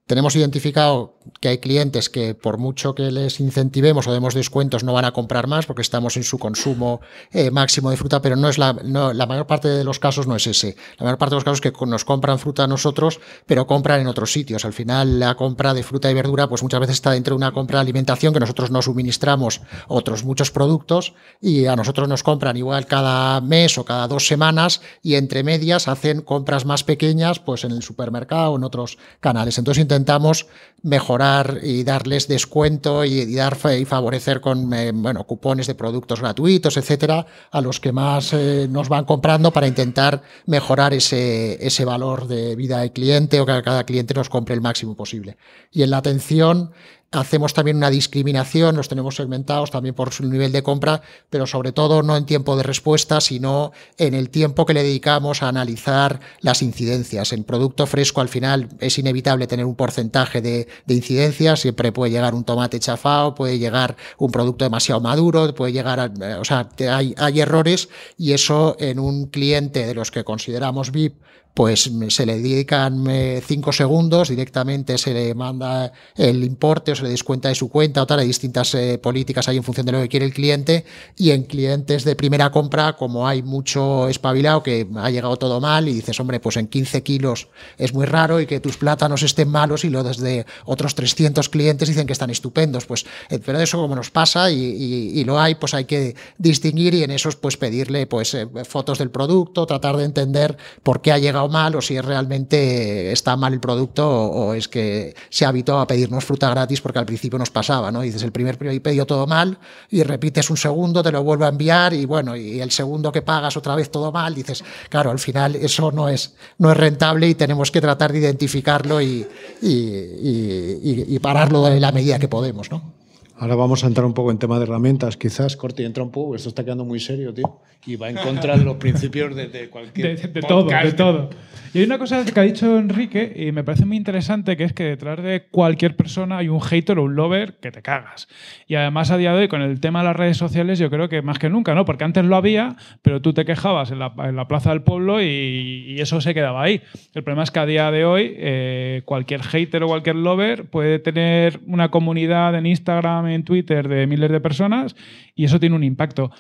tenemos identificado que hay clientes que por mucho que les incentivemos o demos descuentos no van a comprar más porque estamos en su consumo eh, máximo de fruta, pero no es la, la mayor parte de los casos no es ese. La mayor parte de los casos es que nos compran fruta a nosotros, pero compran en otros sitios. Al final la compra de fruta y verdura pues muchas veces está dentro de una compra de alimentación que nosotros no suministramos otros muchos productos y a nosotros nos compran igual cada mes o cada dos semanas y entre medias hacen compras más pequeñas pues en el supermercado o en otros canales. Entonces intentamos mejorar y darles descuento y, dar y favorecer con eh, bueno, cupones de productos gratuitos, etcétera, a los que más eh, nos van comprando para intentar mejorar ese, ese valor de vida del cliente o que cada cliente nos compre el máximo posible. Y en la atención hacemos también una discriminación, los tenemos segmentados también por su nivel de compra, pero sobre todo no en tiempo de respuesta, sino en el tiempo que le dedicamos a analizar las incidencias. En producto fresco al final es inevitable tener un porcentaje de, incidencias, siempre puede llegar un tomate chafado, puede llegar un producto demasiado maduro, puede llegar, o sea, hay, hay errores y eso en un cliente de los que consideramos VIP pues se le dedican cinco segundos, directamente se le manda el importe o se le descuenta de su cuenta o tal, hay distintas eh, políticas ahí en función de lo que quiere el cliente y en clientes de primera compra, como hay mucho espabilado que ha llegado todo mal y dices, hombre, pues en 15 kilos es muy raro y que tus plátanos estén malos y lo desde otros 300 clientes dicen que están estupendos, pues eh, pero eso como nos pasa y, lo hay, pues hay que distinguir y en esos pues pedirle pues eh, fotos del producto, tratar de entender por qué ha llegado mal o si es realmente eh, está mal el producto o, es que se ha habituado a pedirnos fruta gratis porque al principio nos pasaba, ¿no? Dices, el primer pedido todo mal y repites un segundo, te lo vuelvo a enviar y bueno, y el segundo que pagas otra vez todo mal, dices, claro, al final eso no es, no es rentable y tenemos que tratar de identificarlo y, y pararlo de la medida que podemos, ¿no? Ahora vamos a entrar un poco en tema de herramientas, quizás. Corti, entra un poco, esto está quedando muy serio, tío. Y va en contra de los principios de, de cualquier. De, de todo, de todo. Y hay una cosa que ha dicho Enrique y me parece muy interesante, que es que detrás de cualquier persona hay un hater o un lover que te cagas. Y además, a día de hoy, con el tema de las redes sociales, yo creo que más que nunca, ¿no? Porque antes lo había, pero tú te quejabas en la, plaza del pueblo y, eso se quedaba ahí. El problema es que a día de hoy, eh, cualquier hater o cualquier lover puede tener una comunidad en Instagram, en Twitter de miles de personas y eso tiene un impacto.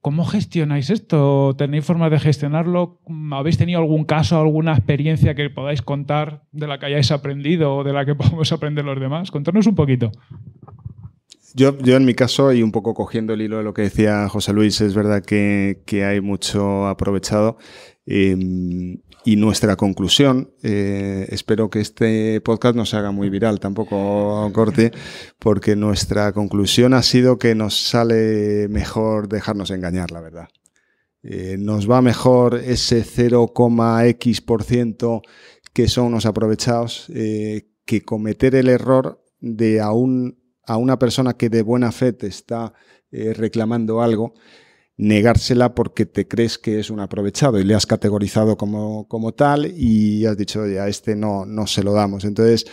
¿Cómo gestionáis esto? ¿Tenéis forma de gestionarlo? ¿Habéis tenido algún caso, alguna experiencia que podáis contar de la que hayáis aprendido o de la que podemos aprender los demás? Contarnos un poquito. Yo, en mi caso, y un poco cogiendo el hilo de lo que decía José Luis, es verdad que, hay mucho aprovechado. Em, y nuestra conclusión, eh, espero que este podcast no se haga muy viral, tampoco corte, porque nuestra conclusión ha sido que nos sale mejor dejarnos engañar, la verdad. Eh, nos va mejor ese 0,x% que son los aprovechados eh, que cometer el error de a, a una persona que de buena fe te está reclamando algo negársela porque te crees que es un aprovechado y le has categorizado como, como tal y has dicho, a este no, no se lo damos. Entonces,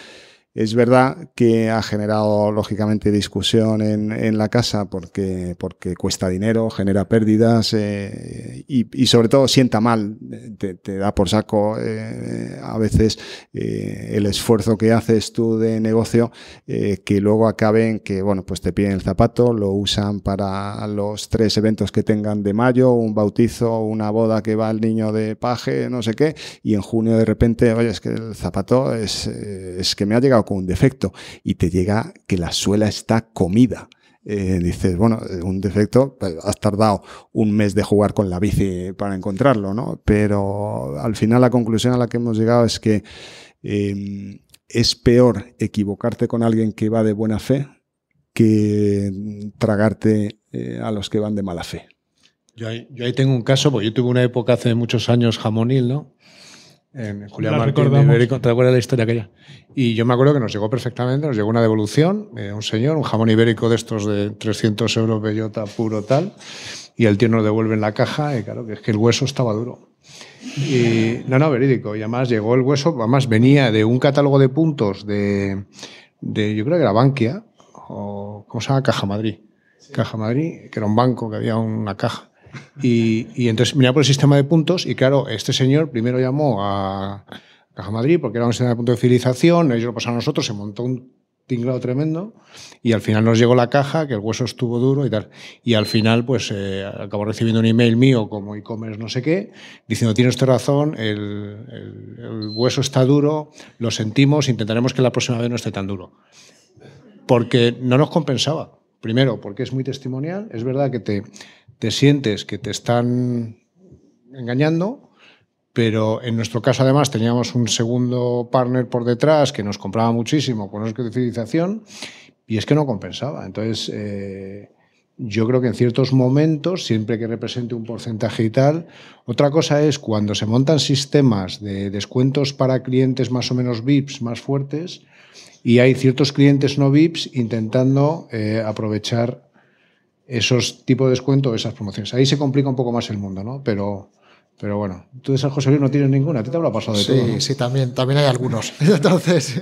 es verdad que ha generado, lógicamente, discusión en, en la casa porque, porque cuesta dinero, genera pérdidas eh, y, sobre todo, sienta mal, te, da por saco eh, a veces eh, el esfuerzo que haces tú de negocio que luego acaben que, bueno, pues te piden el zapato, lo usan para los tres eventos que tengan de mayo, un bautizo, una boda que va el niño de paje, no sé qué, y en junio de repente, oye, es que el zapato es, es que me ha llegado con un defecto y te llega que la suela está comida. Eh, dices, bueno, eh, un defecto, has tardado un mes de jugar con la bici para encontrarlo, ¿no? Pero al final la conclusión a la que hemos llegado es que em, es peor equivocarte con alguien que va de buena fe que tragarte eh, a los que van de mala fe. Yo yo ahí, tengo un caso, porque yo tuve una época hace muchos años jamonil, ¿no? en Julián Martín ¿te acuerdas de la historia aquella? Y yo me acuerdo que nos llegó perfectamente, nos llegó una devolución, un señor, un jamón ibérico de estos de 300 euros, bellota puro tal, y el tío nos devuelve en la caja, y claro, que es que el hueso estaba duro. Y, no, no, verídico, y además llegó el hueso, además venía de un catálogo de puntos de, yo creo que era Bankia, o ¿cómo se llama? Caja Madrid. Caja Madrid, que era un banco, que había una caja. Y, entonces mira por el sistema de puntos y claro, este señor primero llamó a Caja Madrid porque era un sistema de puntos de fidelización, ellos lo pasaron a nosotros, se montó un tinglado tremendo y al final nos llegó la caja, que el hueso estuvo duro y tal. Y al final, pues, eh, acabó recibiendo un email mío como e-commerce no sé qué, diciendo, tienes tu razón, el, hueso está duro, lo sentimos, intentaremos que la próxima vez no esté tan duro. Porque no nos compensaba. Primero, porque es muy testimonial, es verdad que te, te sientes que te están engañando, pero en nuestro caso además teníamos un segundo partner por detrás que nos compraba muchísimo con una fidelización y es que no compensaba. Entonces, eh, yo creo que en ciertos momentos, siempre que represente un porcentaje y tal, otra cosa es cuando se montan sistemas de descuentos para clientes más o menos VIPs más fuertes y hay ciertos clientes no VIPs intentando eh, aprovechar esos tipos de descuento, esas promociones. Ahí se complica un poco más el mundo, ¿no? Pero, pero bueno, tú de San José Luis no tienes ninguna, te habrá pasado de sí, todo. Sí, sí, también, también hay algunos. Entonces,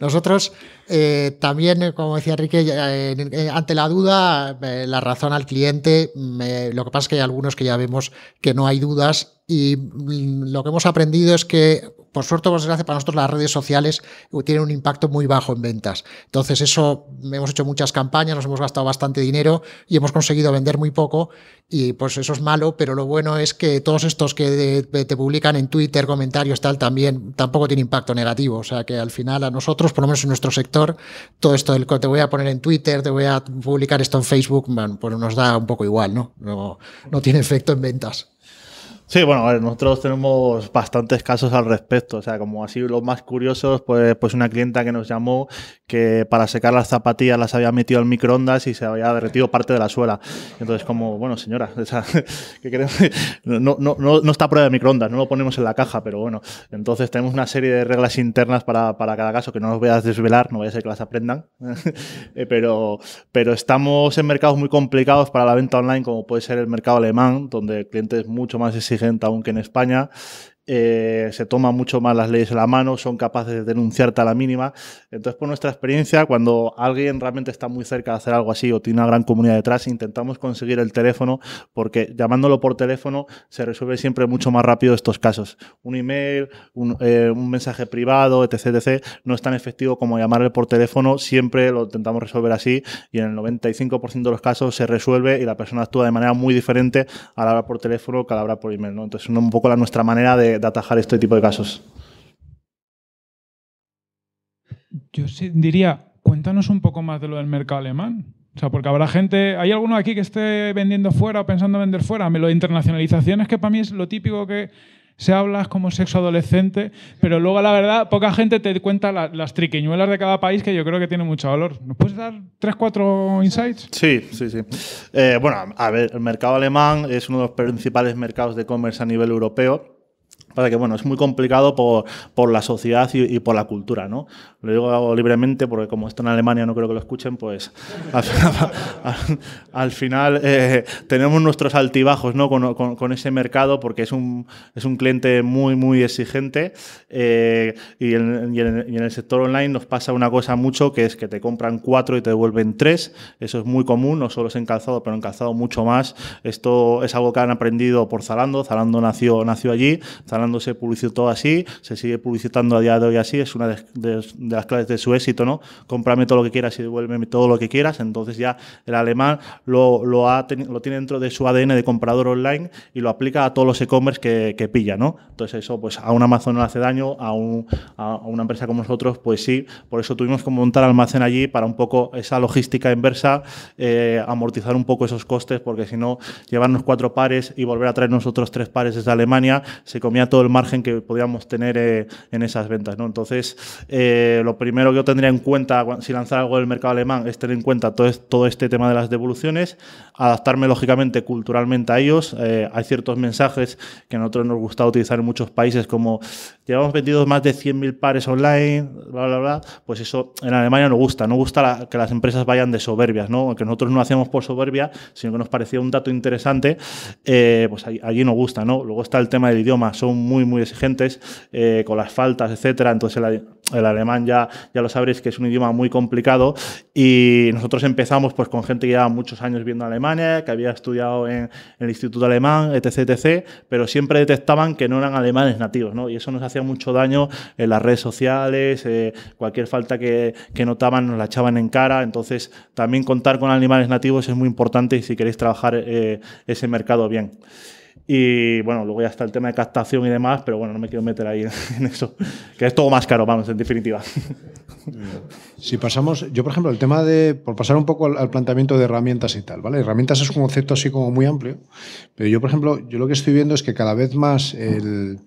nosotros eh, también, eh, como decía Enrique, eh, ante la duda, la razón al cliente, lo que pasa es que hay algunos que ya vemos que no hay dudas y mm, lo que hemos aprendido es que por suerte por desgracia, para nosotros las redes sociales uh, tienen un impacto muy bajo en ventas. Entonces, eso hemos hecho muchas campañas, nos hemos gastado bastante dinero y hemos conseguido vender muy poco. Y pues eso es malo, pero lo bueno es que todos estos que te publican en Twitter, comentarios, tal, también tampoco tiene impacto negativo. O sea que al final a nosotros, por lo menos en nuestro sector, todo esto del te voy a poner en Twitter, te voy a publicar esto en Facebook, pues nos da un poco igual, ¿no? No, no tiene efecto en ventas. Sí, bueno, nosotros tenemos bastantes casos al respecto. O sea, como así los más curiosos, pues, pues una clienta que nos llamó que para secar las zapatillas las había metido al microondas y se había derretido parte de la suela. Entonces, como, bueno, señora, no, no, no, no, está prueba de microondas, no lo ponemos en la caja, pero bueno. Entonces, tenemos una serie de reglas internas para, para cada caso que no los voy a desvelar, no voy a ser que las aprendan. Eh, pero, pero estamos en mercados muy complicados para la venta online, como puede ser el mercado alemán, donde el cliente es mucho más exigente aunque en España eh, se toman mucho más las leyes a la mano, son capaces de denunciarte a la mínima. Entonces, por nuestra experiencia, cuando alguien realmente está muy cerca de hacer algo así o tiene una gran comunidad detrás, intentamos conseguir el teléfono porque llamándolo por teléfono se resuelve siempre mucho más rápido estos casos. Un email, un, eh, mensaje privado, etc, etc, no es tan efectivo como llamarle por teléfono. Siempre lo intentamos resolver así y en el 95% de los casos se resuelve y la persona actúa de manera muy diferente la hora por teléfono que al hablar por email. entonces Entonces, un poco la, nuestra manera de de, atajar este tipo de casos? Yo sí diría, cuéntanos un poco más de lo del mercado alemán. O sea, porque habrá gente, ¿hay alguno aquí que esté vendiendo fuera o pensando vender fuera? Lo de internacionalización es que para mí es lo típico que se habla como sexo adolescente, pero luego la verdad poca gente te cuenta las triquiñuelas de cada país que yo creo que tiene mucho valor. ¿Nos puedes dar tres, cuatro insights? Sí, sí, sí. Eh, bueno, a ver, el mercado alemán es uno de los principales mercados de e-commerce a nivel europeo para que, bueno, es muy complicado por, por la sociedad y, por la cultura, ¿no? Lo digo libremente porque como esto en Alemania no creo que lo escuchen, pues al final, eh, tenemos nuestros altibajos, ¿no? Con, ese mercado porque es un, es un cliente muy, muy exigente eh, y, en, el sector online nos pasa una cosa mucho que es que te compran cuatro y te devuelven tres. Eso es muy común, no solo es en calzado, pero en calzado mucho más. Esto es algo que han aprendido por Zalando. Zalando nació, nació allí se publicitó así, se sigue publicitando a día de hoy así, es una de, las claves de su éxito, ¿no? Comprame todo lo que quieras y devuélveme todo lo que quieras. Entonces ya el alemán lo, lo, ha lo tiene dentro de su ADN de comprador online y lo aplica a todos los e-commerce que, pilla, ¿no? Entonces eso, pues a un Amazon no le hace daño, a, una empresa como nosotros, pues sí. Por eso tuvimos que montar almacén allí para un poco esa logística inversa, eh, amortizar un poco esos costes, porque si no, llevarnos cuatro pares y volver a traer nosotros tres pares desde Alemania, se comía el margen que podíamos tener eh, en esas ventas. ¿no? Entonces, eh, lo primero que yo tendría en cuenta si lanzar algo del mercado alemán es tener en cuenta todo, este tema de las devoluciones, adaptarme lógicamente culturalmente a ellos. Eh, hay ciertos mensajes que a nosotros nos gusta utilizar en muchos países como llevamos vendidos más de 100.000 pares online, bla, bla, bla. Pues eso en Alemania no gusta, no gusta que las empresas vayan de soberbias, ¿no? que nosotros no hacemos por soberbia, sino que nos parecía un dato interesante, pues allí, allí no gusta. ¿no? Luego está el tema del idioma, son muy, muy exigentes eh, con las faltas, etcétera. Entonces el, alemán ya, ya lo sabréis que es un idioma muy complicado y nosotros empezamos pues con gente que llevaba muchos años viendo Alemania, que había estudiado en, el Instituto Alemán, etc, pero siempre detectaban que no eran alemanes nativos, Y eso nos hacía mucho daño en las redes sociales, eh, cualquier falta que, notaban nos la echaban en cara, entonces también contar con animales nativos es muy importante si queréis trabajar eh, ese mercado bien. Y bueno, luego ya está el tema de captación y demás, pero bueno, no me quiero meter ahí en eso, que es todo más caro, vamos, en definitiva. Si pasamos, yo por ejemplo, el tema de, por pasar un poco al, planteamiento de herramientas y tal, ¿vale? Herramientas es un concepto así como muy amplio, pero yo por ejemplo, yo lo que estoy viendo es que cada vez más el...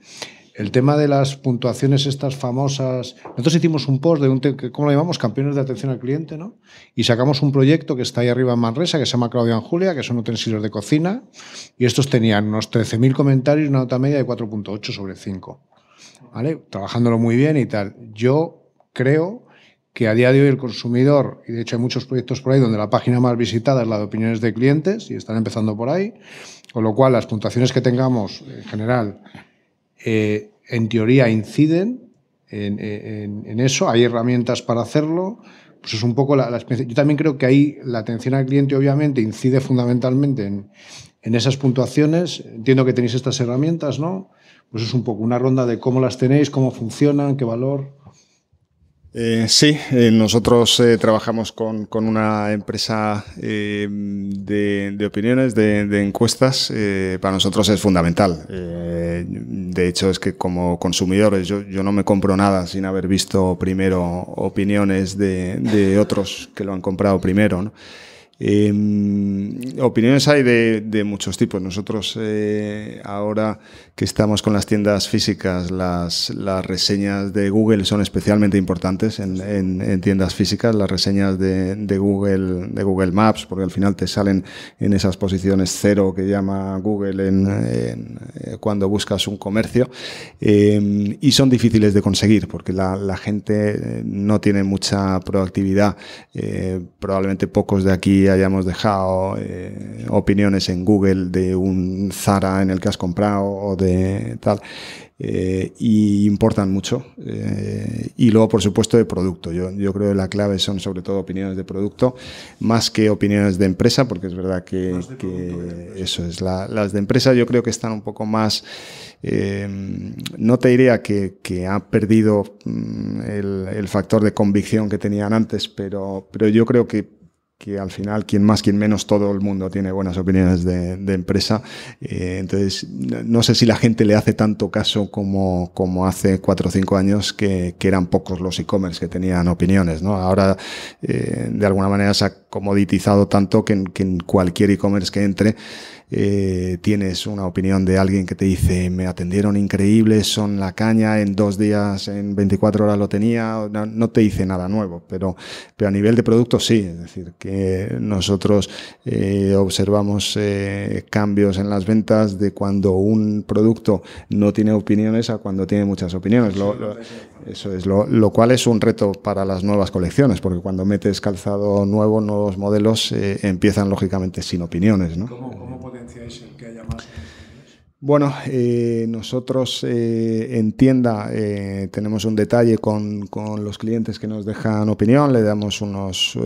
El tema de las puntuaciones estas famosas. Nosotros hicimos un post de un, ¿cómo lo llamamos? Campeones de atención al cliente, ¿no? Y sacamos un proyecto que está ahí arriba en Manresa, que se llama Claudio Julia, que son utensilios de cocina, y estos tenían unos 13.000 comentarios y una nota media de 4.8 sobre 5. ¿Vale? Trabajándolo muy bien y tal. Yo creo que a día de hoy el consumidor, y de hecho hay muchos proyectos por ahí donde la página más visitada es la de opiniones de clientes, y están empezando por ahí, con lo cual las puntuaciones que tengamos en general eh, en teoría inciden en, eso, hay herramientas para hacerlo. Pues es un poco la, Yo también creo que ahí la atención al cliente obviamente incide fundamentalmente en, en esas puntuaciones. Entiendo que tenéis estas herramientas, ¿no? Pues es un poco una ronda de cómo las tenéis, cómo funcionan, qué valor. Eh, sí, eh, nosotros eh, trabajamos con, una empresa de, opiniones, de, encuestas. para nosotros es fundamental. de hecho, es que como consumidores yo, no me compro nada sin haber visto primero opiniones de, de otros que lo han comprado primero. Em, opiniones hay de, muchos tipos. Nosotros eh, ahora que estamos con las tiendas físicas, las, las reseñas de Google son especialmente importantes en, tiendas físicas, las reseñas de, Google, de Google Maps, porque al final te salen en esas posiciones cero que llama Google en, eh, cuando buscas un comercio em, y son difíciles de conseguir porque la, la gente eh, no tiene mucha proactividad. probablemente pocos de aquí hayamos dejado eh, opiniones en Google de un Zara en el que has comprado o de tal. Eh, y importan mucho. Eh, y luego, por supuesto, de producto. Yo, yo, creo que la clave son sobre todo opiniones de producto, más que opiniones de empresa, porque es verdad que, eso es. las de empresa yo creo que están un poco más... no te diría que, ha perdido mm, el, el, factor de convicción que tenían antes, pero, pero yo creo que que al final, quien más, quien menos, todo el mundo tiene buenas opiniones de, empresa. Eh, entonces, no sé si la gente le hace tanto caso como, como hace cuatro o cinco años que, que eran pocos los e-commerce que tenían opiniones. ¿no? Ahora, eh, de alguna manera, se ha comoditizado tanto que en, que en cualquier e-commerce que entre, eh, tienes una opinión de alguien que te dice, me atendieron increíbles, son la caña, en dos días, en 24 horas lo tenía, no, te dice nada nuevo, pero, pero a nivel de producto sí, es decir, que nosotros eh, observamos eh, cambios en las ventas de cuando un producto no tiene opiniones a cuando tiene muchas opiniones. lo, eso es, lo, cual es un reto para las nuevas colecciones, porque cuando metes calzado nuevo, nuevos modelos, eh, empiezan lógicamente sin opiniones. ¿no? ¿Cómo, bueno, eh, nosotros eh, en tienda eh, tenemos un detalle con, los clientes que nos dejan opinión, le damos unos,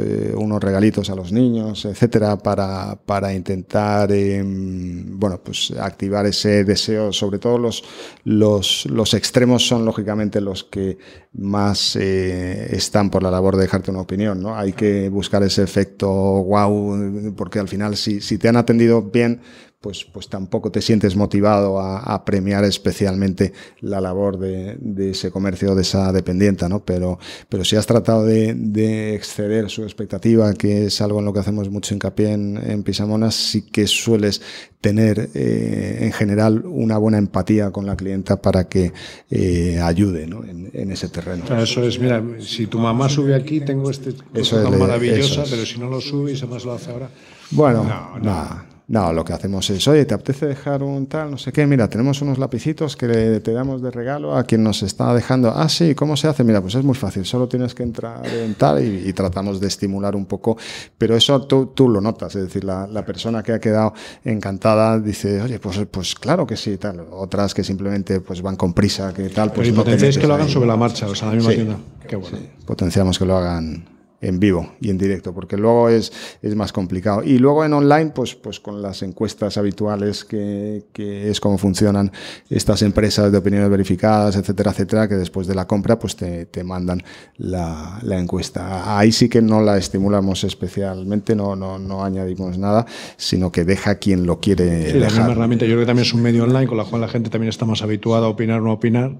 regalitos a los niños, etcétera, para, intentar em, pues, activar ese deseo. Sobre todo los, los, extremos son lógicamente los que más están por la labor de dejarte una opinión. ¿no? Hay que buscar ese efecto wow, porque al final si te han atendido bien, pues, pues tampoco te sientes motivado a, premiar especialmente la labor de, ese comercio, de esa dependienta, ¿no? Pero, pero si has tratado de, exceder su expectativa, que es algo en lo que hacemos mucho hincapié en, en Pisamonas, sí que sueles tener eh, en general una buena empatía con la clienta para que eh, ayude en, ese terreno. Ah, eso es, mira, si tu mamá sube aquí, tengo este cosa tan maravillosa, pero si no lo sube y se más lo hace ahora. Bueno, no, no, lo que hacemos es, oye, ¿te apetece dejar un tal, no sé qué? Mira, tenemos unos lapicitos que te damos de regalo a quien nos está dejando. Ah, sí, ¿cómo se hace? Mira, pues es muy fácil, solo tienes que entrar en tal y, tratamos de estimular un poco, pero eso tú, lo notas, es decir, la, persona que ha quedado encantada dice, oye, pues, pues claro que sí, tal. Otras que simplemente pues van con prisa, que tal. Pues que lo hagan sobre la marcha, o sea, la misma tienda. bueno. potenciamos que lo hagan en vivo y en directo, porque luego es, es más complicado. Y luego en online, pues, pues con las encuestas habituales, que, es cómo funcionan estas empresas de opiniones verificadas, etcétera, etcétera, que después de la compra, pues te, mandan la, encuesta. Ahí sí que no la estimulamos especialmente, no, no, no añadimos nada, sino que deja quien lo quiere sí, dejar. La misma herramienta, yo creo que también es un medio online con la cual la gente también está más habituada a opinar o no opinar,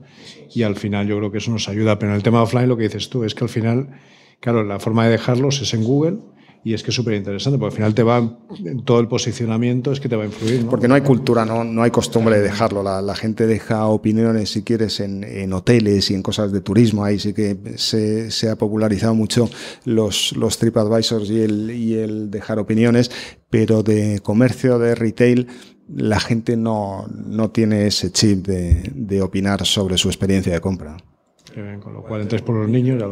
y al final yo creo que eso nos ayuda. Pero en el tema offline, lo que dices tú es que al final Claro, la forma de dejarlos es en Google. Y es que es súper interesante, porque al final te va, todo el posicionamiento es que te va a influir. Porque no hay cultura, no, no hay costumbre de dejarlo. La, gente deja opiniones, si quieres, en, hoteles y en cosas de turismo. Ahí sí que se, ha popularizado mucho los, los Advisors y el, y el dejar opiniones, pero de comercio, de retail, la gente no, tiene ese chip de opinar sobre su experiencia de compra con lo cual, por los niños,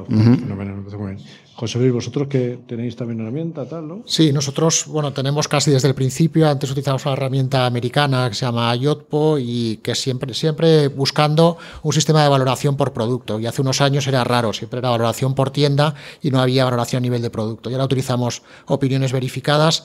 José Luis, vosotros que tenéis también herramienta, tal, ¿no? Sí, nosotros, bueno, tenemos casi desde el principio, antes utilizamos una herramienta americana que se llama Yotpo y que siempre, siempre buscando un sistema de valoración por producto. Y hace unos años era raro, siempre era valoración por tienda y no había valoración a nivel de producto. Y ahora utilizamos opiniones verificadas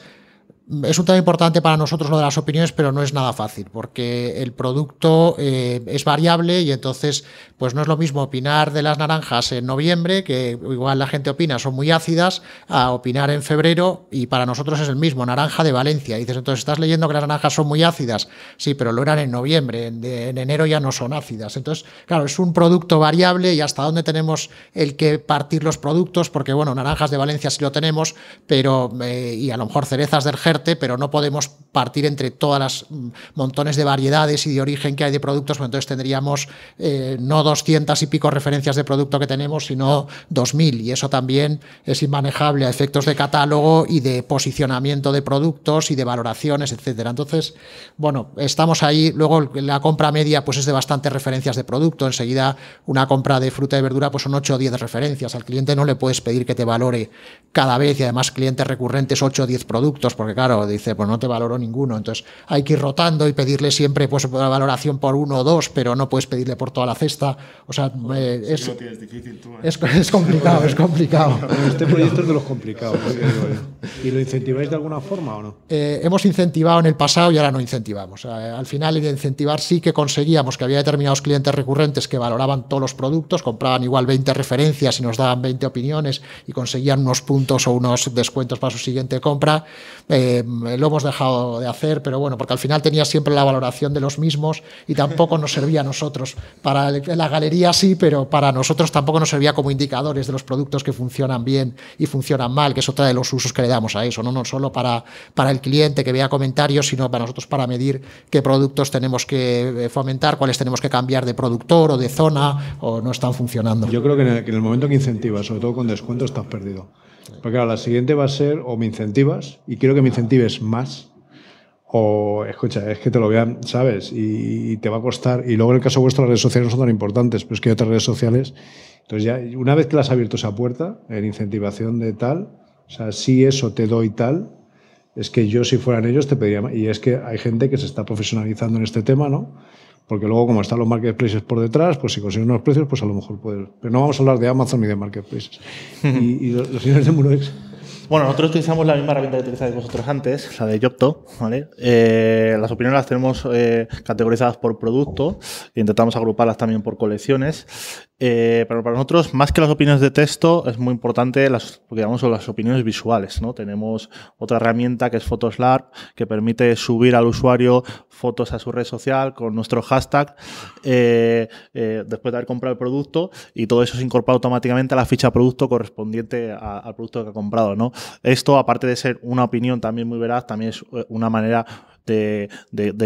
es un tema importante para nosotros lo de las opiniones, pero no es nada fácil, porque el producto eh, es variable y entonces, pues no es lo mismo opinar de las naranjas en noviembre, que igual la gente opina, son muy ácidas, a opinar en febrero, y para nosotros es el mismo, naranja de Valencia. dices, entonces estás leyendo que las naranjas son muy ácidas, sí, pero lo eran en noviembre, en, enero ya no son ácidas. Entonces, claro, es un producto variable y hasta dónde tenemos el que partir los productos, porque bueno, naranjas de Valencia sí lo tenemos, pero eh, y a lo mejor cerezas del género pero no podemos partir entre todas las mm, montones de variedades y de origen que hay de productos, pues entonces tendríamos eh, no 200 y pico referencias de producto que tenemos, sino 2000, y eso también es inmanejable a efectos de catálogo y de posicionamiento de productos y de valoraciones, etcétera. Entonces, bueno, estamos ahí, luego la compra media pues es de bastantes referencias de producto, enseguida una compra de fruta y verdura pues son 8 o 10 referencias, al cliente no le puedes pedir que te valore cada vez y además clientes recurrentes 8 o 10 productos, porque claro, claro, dice, pues no te valoro ninguno. Entonces hay que ir rotando y pedirle siempre pues, una valoración por uno o dos, pero no puedes pedirle por toda la cesta. O sea, es, complicado, es complicado. este proyecto es de los complicados. ¿Y lo incentiváis de alguna forma o no? Eh, hemos incentivado en el pasado y ahora no incentivamos. Eh, al final, el incentivar sí que conseguíamos que había determinados clientes recurrentes que valoraban todos los productos, compraban igual 20 referencias y nos daban 20 opiniones y conseguían unos puntos o unos descuentos para su siguiente compra. Eh, eh, lo hemos dejado de hacer, pero bueno, porque al final tenía siempre la valoración de los mismos y tampoco nos servía a nosotros. Para la galería sí, pero para nosotros tampoco nos servía como indicadores de los productos que funcionan bien y funcionan mal, que es otra de los usos que le damos a eso, no, no solo para, para el cliente que vea comentarios, sino para nosotros para medir qué productos tenemos que eh, fomentar, cuáles tenemos que cambiar de productor o de zona o no están funcionando. Yo creo que en el, que en el momento que incentivas, sobre todo con descuento, estás perdido. Porque la siguiente va a ser o me incentivas y quiero que me incentives más o escucha, es que te lo vean, ¿sabes? Y, te va a costar. Y luego en el caso vuestro las redes sociales no son tan importantes, pero es que hay otras redes sociales. Entonces ya, una vez que las has abierto esa puerta, en incentivación de tal, o sea, si eso te doy tal, es que yo si fueran ellos te pediría más. Y es que hay gente que se está profesionalizando en este tema, ¿no? Porque luego, como están los marketplaces por detrás, pues si consiguen unos precios, pues a lo mejor pueden. Pero no vamos a hablar de Amazon ni de marketplaces. y, los señores de Muroex. Bueno, nosotros utilizamos la misma herramienta que utilizáis vosotros antes, la de Yopto, ¿vale? Eh, las opiniones las tenemos eh, categorizadas por producto e intentamos agruparlas también por colecciones. Eh, pero para nosotros, más que las opiniones de texto, es muy importante las, las opiniones visuales. ¿no? Tenemos otra herramienta que es Photoslab, que permite subir al usuario fotos a su red social con nuestro hashtag eh, eh, después de haber comprado el producto y todo eso se incorpora automáticamente a la ficha producto correspondiente al producto que ha comprado. Esto, aparte de ser una opinión también muy veraz, también es una manera de,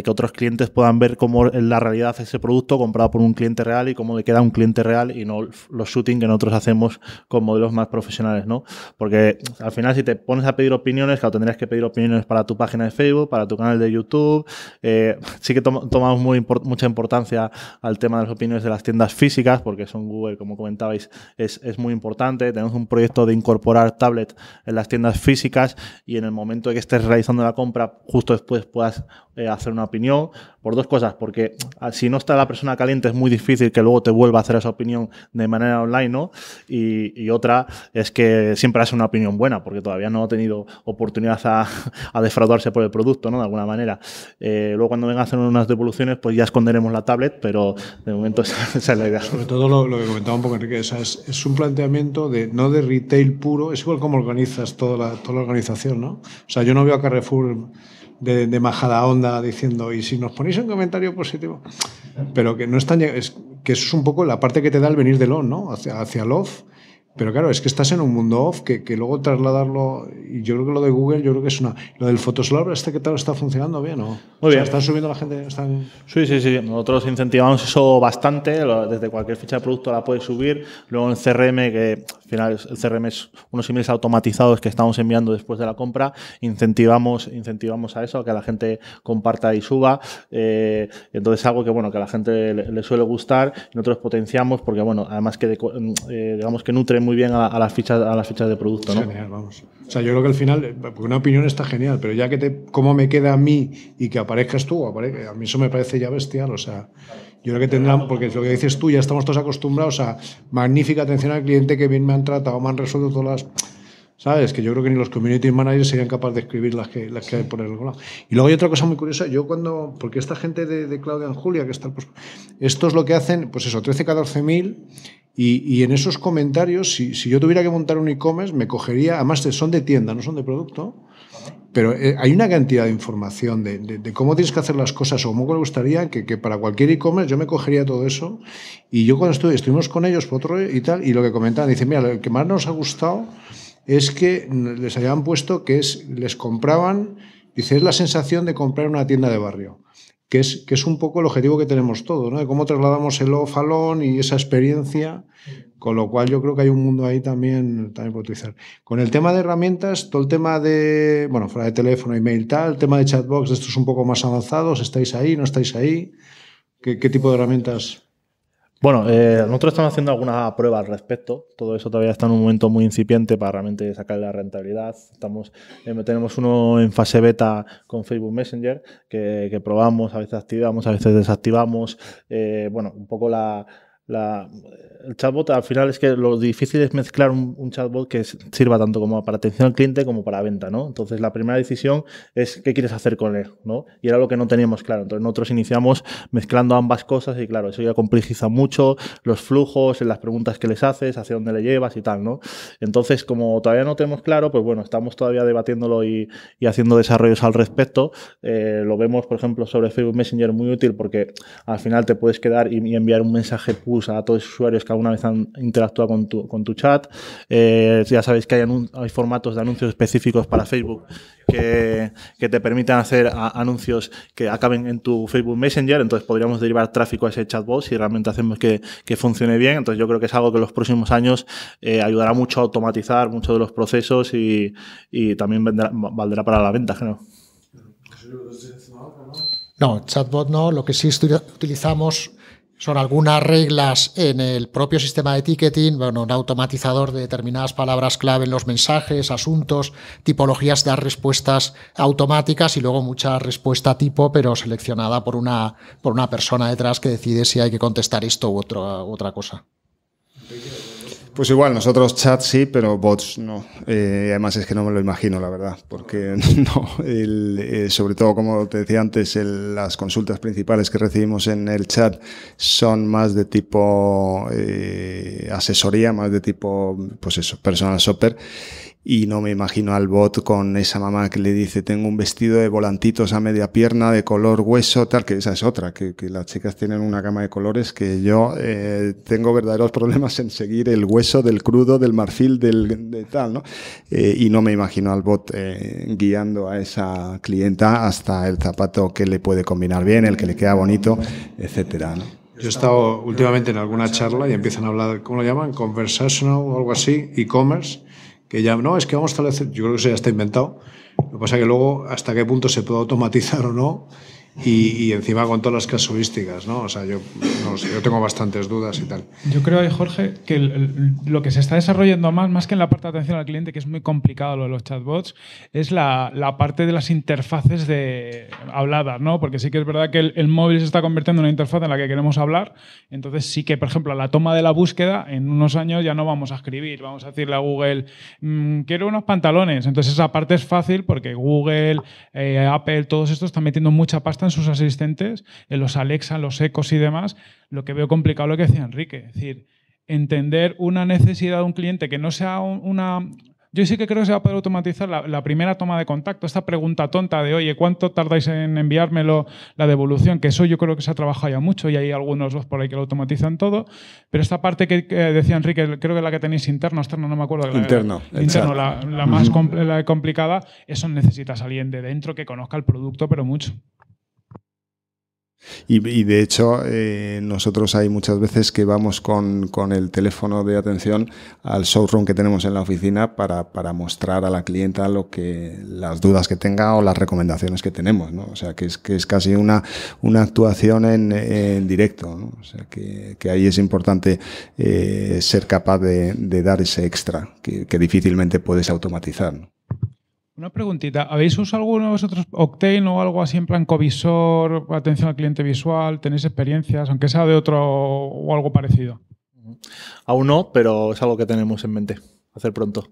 que otros clientes puedan ver cómo en la realidad ese producto comprado por un cliente real y cómo le queda un cliente real y no los shootings que nosotros hacemos con modelos más profesionales, ¿no? Porque al final si te pones a pedir opiniones, claro, tendrías que pedir opiniones para tu página de Facebook, para tu canal de YouTube, eh, sí que tomamos muy mucha importancia al tema de las opiniones de las tiendas físicas, porque son Google, como comentabais, es, es muy importante. Tenemos un proyecto de incorporar tablet en las tiendas físicas y en el momento de que estés realizando la compra, justo después puedas eh, hacer una opinión. Por dos cosas, porque ah, si no está la persona caliente es muy difícil que luego te vuelva a hacer esa opinión de manera online, ¿no? Y, otra es que siempre hace una opinión buena, porque todavía no ha tenido oportunidad a, defraudarse por el producto, ¿no? De alguna manera. Eh, luego cuando venga a hacer unas devoluciones, pues ya esconderemos la tablet, pero de momento esa, es la idea. Sobre todo lo, que comentaba un poco Enrique, es, un planteamiento de no de retail puro, es igual como organizas toda la, toda la organización, ¿no? O sea, yo no veo a Carrefour de, majada onda diciendo, y si nos ponéis un comentario positivo, pero que no están, es, que eso es un poco la parte que te da el venir de on ¿no? Hacia, hacia Love pero claro, es que estás en un mundo off que, luego trasladarlo. Y yo creo que lo de Google, yo creo que es una. Lo del Photoshop, ¿este que tal está funcionando bien? ¿o? Muy o sea, ¿Están subiendo la gente? Están... Sí, sí, sí. Nosotros incentivamos eso bastante. Desde cualquier ficha de producto la puedes subir. Luego en CRM, que al final el CRM es unos emails automatizados que estamos enviando después de la compra. Incentivamos, incentivamos a eso, a que la gente comparta y suba. Eh, entonces, algo que bueno, que a la gente le, suele gustar. Nosotros potenciamos porque, bueno, además que mm, eh, digamos que nutre muy bien a, las, fichas, a las fichas de producto, ¿no? Genial, vamos. O sea, yo creo que al final, una opinión está genial, pero ya que te, cómo me queda a mí y que aparezcas tú, a mí eso me parece ya bestial, o sea, yo creo que tendrán, porque lo que dices tú, ya estamos todos acostumbrados a magnífica atención al cliente, que bien me han tratado, me han resuelto todas las... ¿Sabes? Que yo creo que ni los community managers serían capaces de escribir las que, las que hay por el lado. Y luego hay otra cosa muy curiosa. Yo cuando, porque esta gente de, Claudia y Julia, que está, pues, esto es lo que hacen, pues eso, 13, 14 mil y, en esos comentarios, si, yo tuviera que montar un e-commerce, me cogería, además son de tienda, no son de producto, pero eh, hay una cantidad de información de, cómo tienes que hacer las cosas o cómo me gustaría que, para cualquier e-commerce yo me cogería todo eso. Y yo cuando estuvimos con ellos por otro y tal, y lo que comentaban, dicen, mira, lo que más nos ha gustado es que les habían puesto que es, les compraban, dice, es la sensación de comprar una tienda de barrio que es, que es un poco el objetivo que tenemos todos, ¿no? De cómo trasladamos el ofalón y esa experiencia, con lo cual yo creo que hay un mundo ahí también, también utilizar. Con el tema de herramientas, todo el tema de, bueno, fuera de teléfono, email, tal, el tema de chatbox, esto es un poco más avanzados, ¿estáis ahí, no estáis ahí? ¿Qué, qué tipo de herramientas? Bueno, eh, nosotros estamos haciendo algunas pruebas al respecto. Todo eso todavía está en un momento muy incipiente para realmente sacar la rentabilidad. Estamos, eh, tenemos uno en fase beta con Facebook Messenger que, probamos, a veces activamos, a veces desactivamos. Eh, bueno, un poco la, la el chatbot al final es que lo difícil es mezclar un, chatbot que sirva tanto como para atención al cliente como para venta, ¿no? Entonces la primera decisión es qué quieres hacer con él, ¿no? Y era lo que no teníamos claro. Entonces nosotros iniciamos mezclando ambas cosas y claro, eso ya complejiza mucho los flujos, las preguntas que les haces, hacia dónde le llevas y tal, ¿no? Entonces como todavía no tenemos claro, pues bueno, estamos todavía debatiéndolo y, haciendo desarrollos al respecto. Eh, lo vemos, por ejemplo, sobre Facebook Messenger muy útil porque al final te puedes quedar y, y enviar un mensaje push a todos los usuarios una alguna vez han interactuado con tu, chat. Eh, ya sabéis que hay, hay, formatos de anuncios específicos para Facebook que, te permitan hacer anuncios que acaben en tu Facebook Messenger, entonces podríamos derivar tráfico a ese chatbot si realmente hacemos que, funcione bien. Entonces yo creo que es algo que en los próximos años eh, ayudará mucho a automatizar muchos de los procesos y, también valdrá para la venta, creo. No, chatbot no. Lo que sí utilizamos son algunas reglas en el propio sistema de ticketing, bueno, un automatizador de determinadas palabras clave en los mensajes, asuntos, tipologías de respuestas automáticas y luego mucha respuesta tipo, pero seleccionada por una, por una persona detrás que decide si hay que contestar esto u otra, otra cosa. Pues igual, nosotros chat sí, pero bots no. Eh, además es que no me lo imagino, la verdad, porque no, eh, sobre todo como te decía antes, las consultas principales que recibimos en el chat son más de tipo eh, asesoría, más de tipo, pues eso, personal shopper y no me imagino al bot con esa mamá que le dice tengo un vestido de volantitos a media pierna de color hueso, tal, que esa es otra, que, las chicas tienen una gama de colores que yo eh, tengo verdaderos problemas en seguir el hueso del crudo, del marfil, del de tal, ¿no? Eh, y no me imagino al bot eh, guiando a esa clienta hasta el zapato que le puede combinar bien, el que le queda bonito, etcétera, ¿no? Yo he estado últimamente en alguna charla y empiezan a hablar, ¿cómo lo llaman? Conversational o algo así, e-commerce que ya no, es que vamos a establecer, yo creo que eso ya está inventado. Lo que pasa es que luego, hasta qué punto se puede automatizar o no, y, encima con todas las casuísticas, ¿no? O sea, yo, yo tengo bastantes dudas y tal. Yo creo, Jorge, que lo que se está desarrollando más, más que en la parte de atención al cliente, que es muy complicado lo de los chatbots, es la, parte de las interfaces de habladas, ¿no? Porque sí que es verdad que el, móvil se está convirtiendo en una interfaz en la que queremos hablar, entonces sí que, por ejemplo, la toma de la búsqueda, en unos años ya no vamos a escribir, vamos a decirle a Google, mm, quiero unos pantalones, entonces esa parte es fácil porque Google, eh, Apple, todos estos están metiendo mucha pasta sus asistentes, en eh, los Alexa, los Ecos y demás, lo que veo complicado es lo que decía Enrique, es decir, entender una necesidad de un cliente que no sea una... Yo sí que creo que se va a poder automatizar la, primera toma de contacto, esta pregunta tonta de, oye, ¿cuánto tardáis en enviármelo la devolución? Que eso yo creo que se ha trabajado ya mucho y hay algunos por ahí que lo automatizan todo. Pero esta parte que, decía Enrique, creo que la que tenéis interno, externo no me acuerdo. La, interno. La, interno, la, más complicada, eso necesitas alguien de dentro que conozca el producto, pero mucho. Y, de hecho, eh, nosotros hay muchas veces que vamos con, el teléfono de atención al showroom que tenemos en la oficina para, mostrar a la clienta lo que, las dudas que tenga o las recomendaciones que tenemos. ¿no? O sea, que es, casi una, actuación en, directo. ¿no? O sea, que, ahí es importante eh, ser capaz de, dar ese extra que, que difícilmente puedes automatizar. Una preguntita, ¿habéis usado alguno de vosotros Octane o algo así en plan covisor, atención al cliente visual? ¿Tenéis experiencias, aunque sea de otro o algo parecido? Aún no, pero es algo que tenemos en mente hacer pronto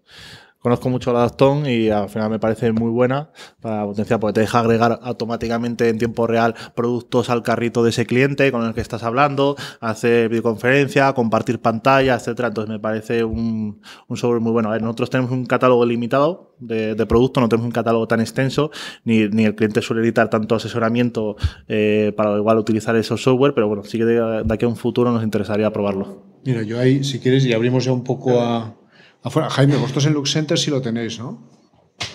conozco mucho la Adapton y al final me parece muy buena para potencia, porque te deja agregar automáticamente en tiempo real productos al carrito de ese cliente con el que estás hablando, hacer videoconferencia, compartir pantalla, etcétera. Entonces me parece un, software muy bueno. A ver, nosotros tenemos un catálogo limitado de, productos, no tenemos un catálogo tan extenso, ni, el cliente suele editar tanto asesoramiento eh, para igual utilizar esos software, pero bueno, sí que de, de aquí a un futuro nos interesaría probarlo. Mira, yo ahí, si quieres, y abrimos ya un poco a Jaime, vosotros en Lux Center si lo tenéis, ¿no?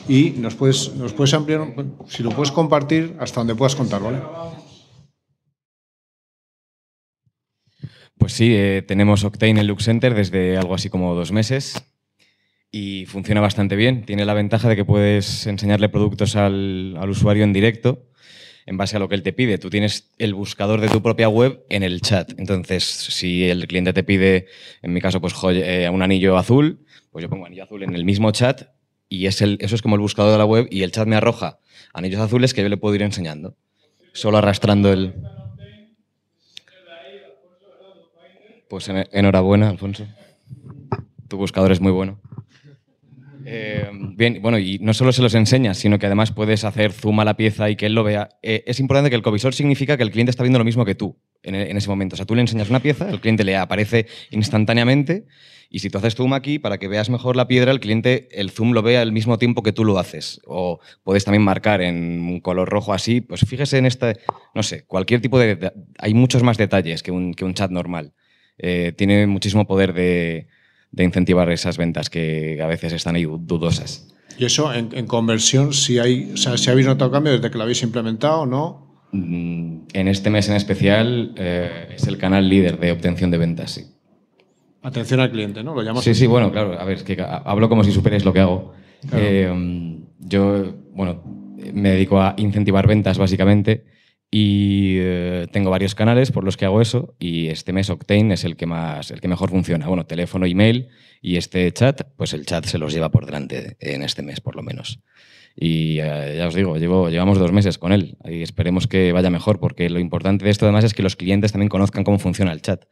Y nos puedes, nos puedes ampliar, si lo puedes compartir hasta donde puedas contar, ¿vale? Pues sí, eh, tenemos Octane en Look Center desde algo así como dos meses y funciona bastante bien. Tiene la ventaja de que puedes enseñarle productos al, al usuario en directo en base a lo que él te pide. Tú tienes el buscador de tu propia web en el chat. Entonces, si el cliente te pide, en mi caso, pues eh, un anillo azul, pues yo pongo anillo azul en el mismo chat y es eso es como el buscador de la web y el chat me arroja anillos azules que yo le puedo ir enseñando, solo arrastrando el... Pues enhorabuena, Alfonso. Tu buscador es muy bueno. Eh, bien, bueno, y no solo se los enseñas, sino que además puedes hacer zoom a la pieza y que él lo vea. Eh, es importante que el covisor significa que el cliente está viendo lo mismo que tú en, e-, en ese momento. O sea, tú le enseñas una pieza, el cliente le aparece instantáneamente y si tú haces zoom aquí, para que veas mejor la piedra, el cliente el zoom lo ve al mismo tiempo que tú lo haces. O puedes también marcar en un color rojo así. Pues fíjese en este, no sé, cualquier tipo de... Hay muchos más detalles que un, chat normal. Eh, tiene muchísimo poder de, incentivar esas ventas que a veces están ahí dudosas. ¿Y eso en, conversión, si, hay, o sea, si habéis notado cambio desde que lo habéis implementado o no? Mm, en este mes en especial eh, es el canal líder de obtención de ventas, sí. Atención al cliente, ¿no? Lo sí, sí, bueno, claro. A ver, que hablo como si supierais lo que hago. Eh, yo, bueno, me dedico a incentivar ventas básicamente y eh, tengo varios canales por los que hago eso y este mes Octane es el que más el que mejor funciona. Bueno, teléfono, email y este chat, pues el chat se los lleva por delante en este mes por lo menos. Y eh, ya os digo, llevo, llevamos dos meses con él y esperemos que vaya mejor porque lo importante de esto además es que los clientes también conozcan cómo funciona el chat.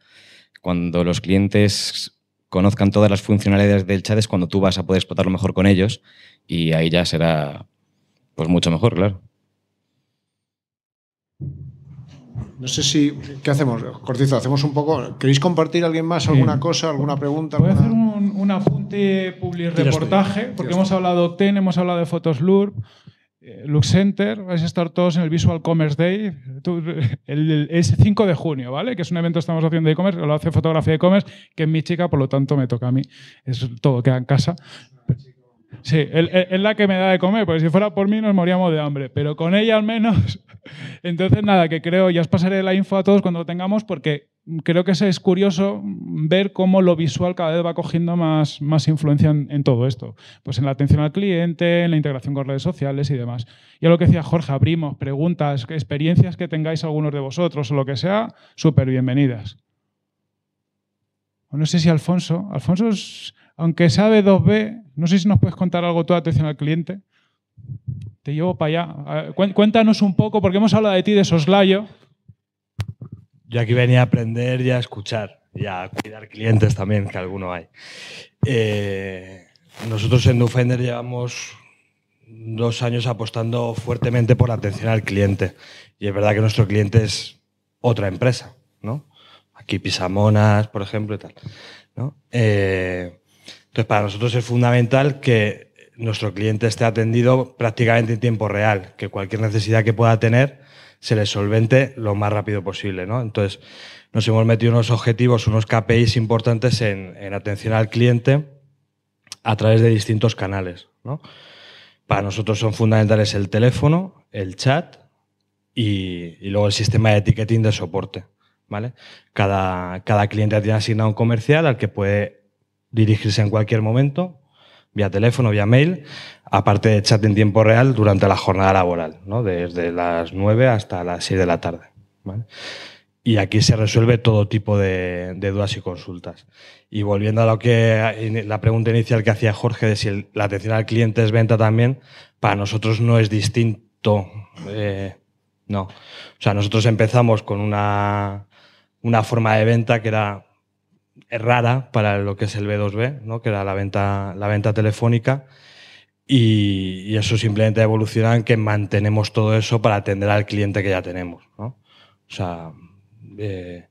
Cuando los clientes conozcan todas las funcionalidades del chat es cuando tú vas a poder explotarlo mejor con ellos y ahí ya será pues mucho mejor, claro. No sé si. ¿Qué hacemos? Cortizo, hacemos un poco. ¿Queréis compartir alguien más alguna cosa, alguna pregunta? Voy a hacer un, apunte public reportaje, porque hemos hablado TEN, hemos hablado de Fotos eh, Center, vais a estar todos en el Visual Commerce Day, el, es 5 de junio, ¿vale? Que es un evento que estamos haciendo de e-commerce, lo hace fotografía de e-commerce, que es mi chica, por lo tanto me toca a mí. Es todo, queda en casa. Sí, es la que me da de comer, porque si fuera por mí nos moríamos de hambre, pero con ella al menos. Entonces, nada, que creo, ya os pasaré la info a todos cuando lo tengamos, porque creo que es curioso ver cómo lo visual cada vez va cogiendo más, más influencia en, todo esto. Pues en la atención al cliente, en la integración con redes sociales y demás. Y a lo que decía Jorge, abrimos preguntas, experiencias que tengáis algunos de vosotros o lo que sea, súper bienvenidas. No sé si Alfonso, Alfonso, aunque sabe 2B, no sé si nos puedes contar algo tú de atención al cliente. Te llevo para allá. cuéntanos un poco, porque hemos hablado de ti, de soslayo. Yo aquí venía a aprender y a escuchar y a cuidar clientes también, que alguno hay. Eh, nosotros en Defender llevamos dos años apostando fuertemente por la atención al cliente. Y es verdad que nuestro cliente es otra empresa, ¿no? Aquí Pisamonas, por ejemplo, y tal. Eh, entonces, para nosotros es fundamental que nuestro cliente esté atendido prácticamente en tiempo real, que cualquier necesidad que pueda tener se les solvente lo más rápido posible. ¿no? Entonces, nos hemos metido unos objetivos, unos KPIs importantes en, atención al cliente a través de distintos canales. ¿no? Para nosotros son fundamentales el teléfono, el chat y, luego el sistema de etiquetín de soporte. ¿vale? Cada, cada cliente tiene asignado un comercial al que puede dirigirse en cualquier momento vía teléfono, vía mail, aparte de chat en tiempo real durante la jornada laboral, ¿no? desde las 9 hasta las 6 de la tarde. Y aquí se resuelve todo tipo de, dudas y consultas. Y volviendo a lo que la pregunta inicial que hacía Jorge de si la atención al cliente es venta también, para nosotros no es distinto. Eh, no. O sea, nosotros empezamos con una, una forma de venta que era rara para lo que es el B2B, ¿no? que era la venta, la venta telefónica. Y, eso simplemente evoluciona en que mantenemos todo eso para atender al cliente que ya tenemos. O sea, eh,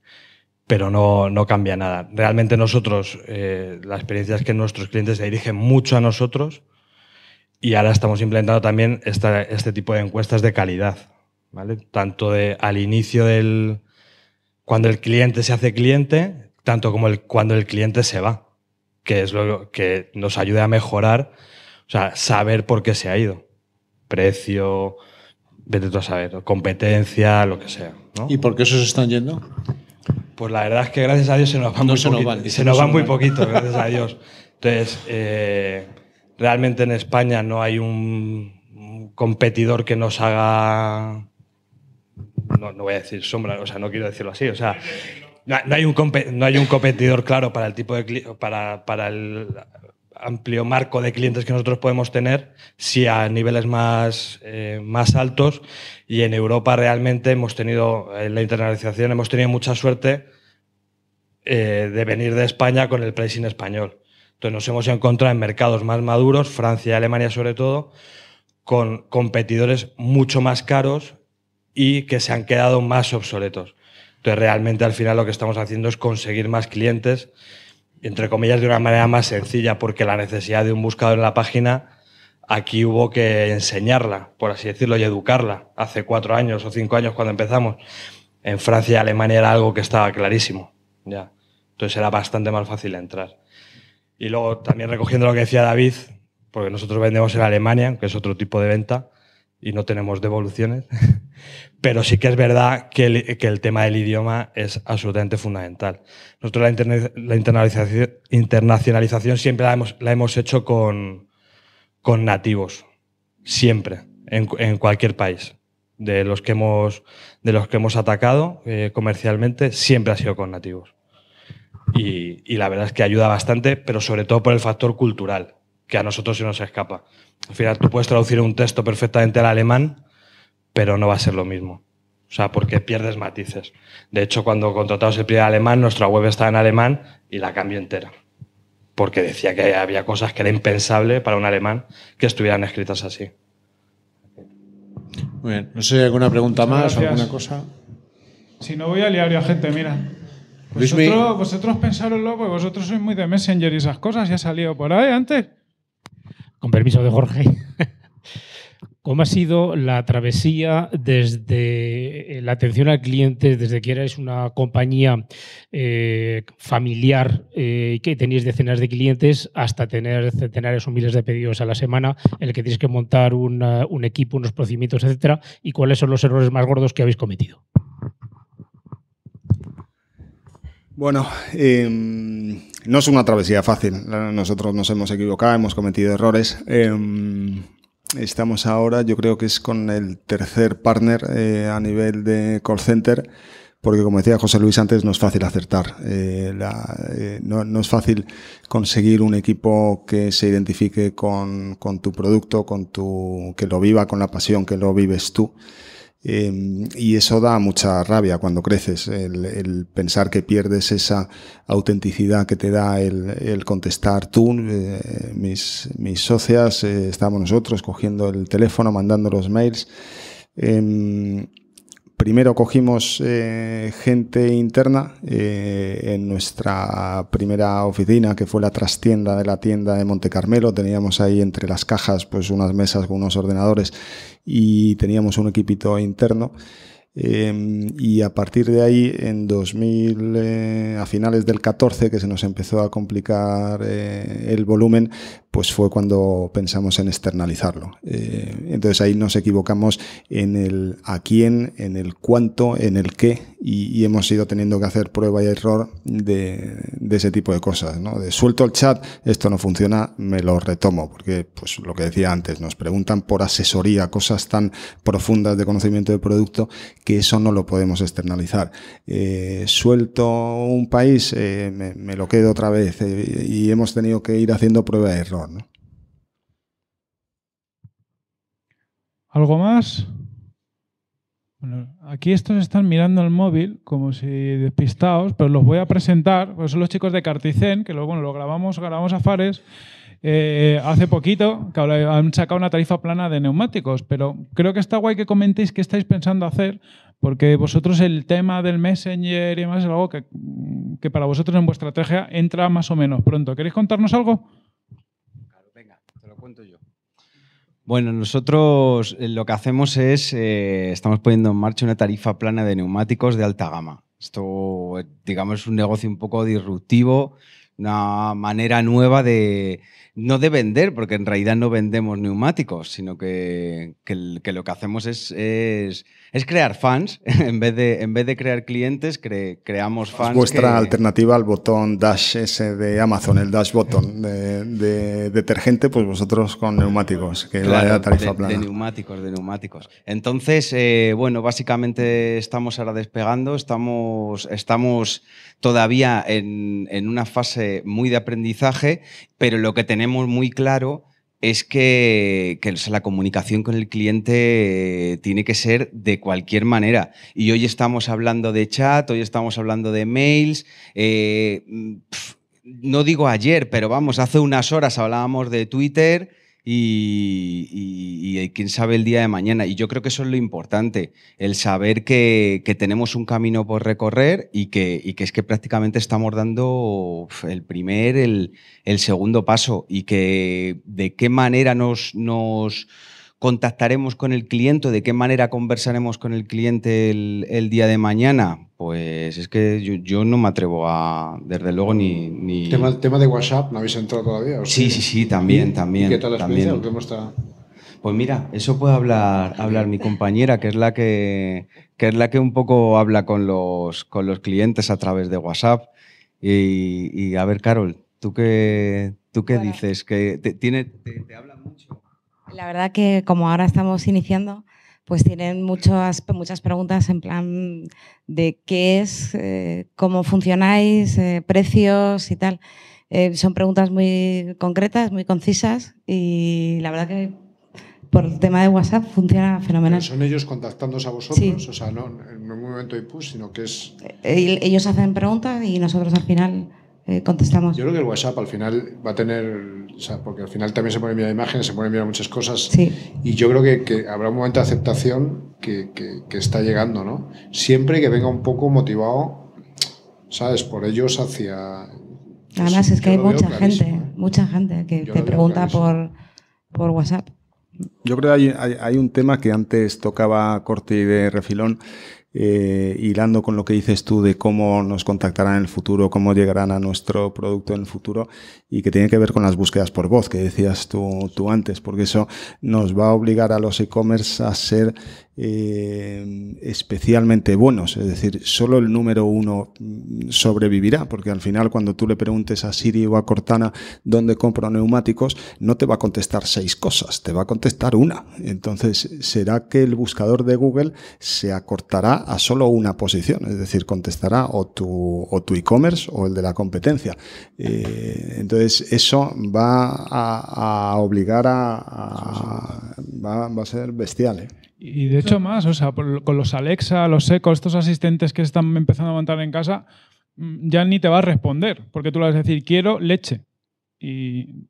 pero no, cambia nada. Realmente nosotros, eh, la experiencia es que nuestros clientes se dirigen mucho a nosotros y ahora estamos implementando también este tipo de encuestas de calidad, Tanto de, al inicio del... Cuando el cliente se hace cliente, tanto como el, cuando el cliente se va, que es lo que nos ayude a mejorar, o sea, saber por qué se ha ido. Precio, vete tú a saber, competencia, lo que sea. ¿Y por qué esos están yendo? Pues la verdad es que gracias a Dios se nos van muy se muy poquito, gracias a Dios. Entonces, eh, realmente en España no hay un competidor que nos haga no, no, voy a decir sombra, o sea, no quiero decirlo así, o sea, no, hay un competidor claro para el tipo de para, el amplio marco de clientes que nosotros podemos tener, si a niveles más, eh, más altos. Y en Europa realmente hemos tenido, en la internalización, hemos tenido mucha suerte eh, de venir de España con el pricing español. Entonces nos hemos encontrado en mercados más maduros, Francia y Alemania sobre todo, con competidores mucho más caros y que se han quedado más obsoletos. Entonces, realmente al final lo que estamos haciendo es conseguir más clientes, entre comillas, de una manera más sencilla, porque la necesidad de un buscador en la página, aquí hubo que enseñarla, por así decirlo, y educarla. Hace cuatro años o cinco años cuando empezamos. En Francia y Alemania era algo que estaba clarísimo. Ya. Entonces era bastante más fácil entrar. Y luego también recogiendo lo que decía David, porque nosotros vendemos en Alemania, que es otro tipo de venta, y no tenemos devoluciones, pero sí que es verdad que el, que el, tema del idioma es absolutamente fundamental. Nosotros la, internacionalización, internacionalización, siempre la hemos, la hemos hecho con, con nativos, siempre, en, en, cualquier país. De los que hemos, de los que hemos atacado eh, comercialmente, siempre ha sido con nativos. Y, y la verdad es que ayuda bastante, pero sobre todo por el factor cultural que a nosotros se nos escapa. Al final, tú puedes traducir un texto perfectamente al alemán, pero no va a ser lo mismo. O sea, porque pierdes matices. De hecho, cuando contratamos el primer alemán, nuestra web estaba en alemán y la cambió entera. Porque decía que había cosas que era impensable para un alemán que estuvieran escritas así. Muy bien. No sé si alguna pregunta más o alguna cosa. Si no voy a liar a gente, mira. Vosotros, vosotros pensároslo, porque vosotros sois muy de Messenger y esas cosas. Ya ha salido por ahí antes con permiso de Jorge, ¿cómo ha sido la travesía desde eh, la atención al cliente, desde que erais una compañía eh, familiar eh, que tenéis decenas de clientes hasta tener centenares o miles de pedidos a la semana, en el que tienes que montar un equipo, unos procedimientos, etcétera? ¿Y cuáles son los errores más gordos que habéis cometido? Bueno, em, no es una travesía fácil. Nosotros nos hemos equivocado, hemos cometido errores. Em, estamos ahora, yo creo que es con el tercer partner eh, a nivel de call center, porque como decía José Luis antes, no es fácil acertar. Eh, eh, no, es fácil conseguir un equipo que se identifique con, con tu producto, con tu, que lo viva con la pasión que lo vives tú. Em, y eso da mucha rabia cuando creces, el, pensar que pierdes esa autenticidad que te da el, contestar tú. Eh, mis, mis, socias, eh, estamos nosotros cogiendo el teléfono, mandando los mails. Em, Primero cogimos eh, gente interna eh, en nuestra primera oficina, que fue la trastienda de la tienda de Monte Carmelo. Teníamos ahí entre las cajas pues unas mesas con unos ordenadores y teníamos un equipito interno. Eh, y a partir de ahí, en 2000, a finales del 14, que se nos empezó a complicar el volumen, pues fue cuando pensamos en externalizarlo. Eh, entonces ahí nos equivocamos en el a quién, en el cuánto, en el qué, y, hemos ido teniendo que hacer prueba y error de, ese tipo de cosas. ¿no? De suelto el chat, esto no funciona, me lo retomo, porque pues lo que decía antes, nos preguntan por asesoría, cosas tan profundas de conocimiento de producto, que eso no lo podemos externalizar. Eh, suelto un país, eh, me, lo quedo otra vez, y hemos tenido que ir haciendo prueba y error. ¿Algo más? aquí estos están mirando el móvil como si despistados, pero los voy a presentar. Pues son los chicos de Carticen, que lo, lo grabamos, grabamos a Fares eh, hace poquito, que han sacado una tarifa plana de neumáticos, pero creo que está guay que comentéis qué estáis pensando hacer, porque vosotros el tema del Messenger y demás es algo que, que para vosotros en vuestra estrategia entra más o menos pronto. ¿Queréis contarnos algo? Bueno, nosotros eh, lo que hacemos es, eh, estamos poniendo en marcha una tarifa plana de neumáticos de alta gama. Esto, eh, digamos, es un negocio un poco disruptivo, una manera nueva de, no de vender, porque en realidad no vendemos neumáticos, sino que, lo que hacemos es es crear fans. en, vez de, en vez de crear clientes, creamos fans. Es vuestra alternativa al botón Dash S de Amazon, el Dash Button de, detergente, pues vosotros con neumáticos, que la tarifa de, plana. De neumáticos, de neumáticos. Entonces, eh, bueno, básicamente estamos ahora despegando, estamos, estamos todavía en, en una fase muy de aprendizaje, pero lo que tenemos muy claro es que, la comunicación con el cliente eh, tiene que ser de cualquier manera. Y hoy estamos hablando de chat, hoy estamos hablando de mails. Eh, mm, no digo ayer, pero vamos, hace unas horas hablábamos de Twitter y, quién sabe el día de mañana. Y yo creo que eso es lo importante, el saber que, tenemos un camino por recorrer y que, es que prácticamente estamos dando el primer, el, segundo paso y que de qué manera nos contactaremos con el cliente, de qué manera conversaremos con el cliente el, día de mañana, pues es que yo, no me atrevo a, desde luego, ni... ni... ¿Tema, tema de WhatsApp no habéis entrado todavía? Sí, sí, sí, también, también. ¿Qué tal la Pues mira, eso puede hablar, hablar mi compañera, que es la que, que es la que un poco habla con los, con los clientes a través de WhatsApp. Y, a ver, Carol, ¿tú qué, tú qué dices? ¿Que te, tiene, te, te habla mucho? La verdad que como ahora estamos iniciando, pues tienen muchas, muchas preguntas en plan de qué es, eh, cómo funcionáis, eh, precios y tal. Eh, son preguntas muy concretas, muy concisas y la verdad que por el tema de WhatsApp funciona fenomenal. son ellos contactándose a vosotros, o sea, no en un momento de push, sino que es... Ellos hacen preguntas y nosotros al final eh, yo creo que el WhatsApp al final va a tener, porque al final también se pone enviar imágenes, se pueden mirar muchas cosas. Y yo creo que, habrá un momento de aceptación que, está llegando, ¿no? Siempre que venga un poco motivado, ¿sabes? Por ellos hacia... Pues, Además es que hay mucha gente, ¿eh? mucha gente que te pregunta por, WhatsApp. Yo creo que hay, hay, un tema que antes tocaba Corti de refilón, eh, hilando con lo que dices tú de cómo nos contactarán en el futuro, cómo llegarán a nuestro producto en el futuro y que tiene que ver con las búsquedas por voz que decías tú, tú antes, porque eso nos va a obligar a los e-commerce a ser Em, especialmente buenos, es decir, solo el número uno mm, sobrevivirá, porque al final cuando tú le preguntes a Siri o a Cortana dónde compro neumáticos, no te va a contestar seis cosas, te va a contestar una. Entonces, será que el buscador de Google se acortará a solo una posición, es decir, contestará o tu, o tu e-commerce o el de la competencia. Eh, entonces, eso va a, obligar a... va, a ser bestial. ¿eh? Y de hecho más, o sea, con los Alexa, los Echo, estos asistentes que están empezando a montar en casa, mm, ya ni te va a responder, porque tú le vas a decir, quiero leche. Y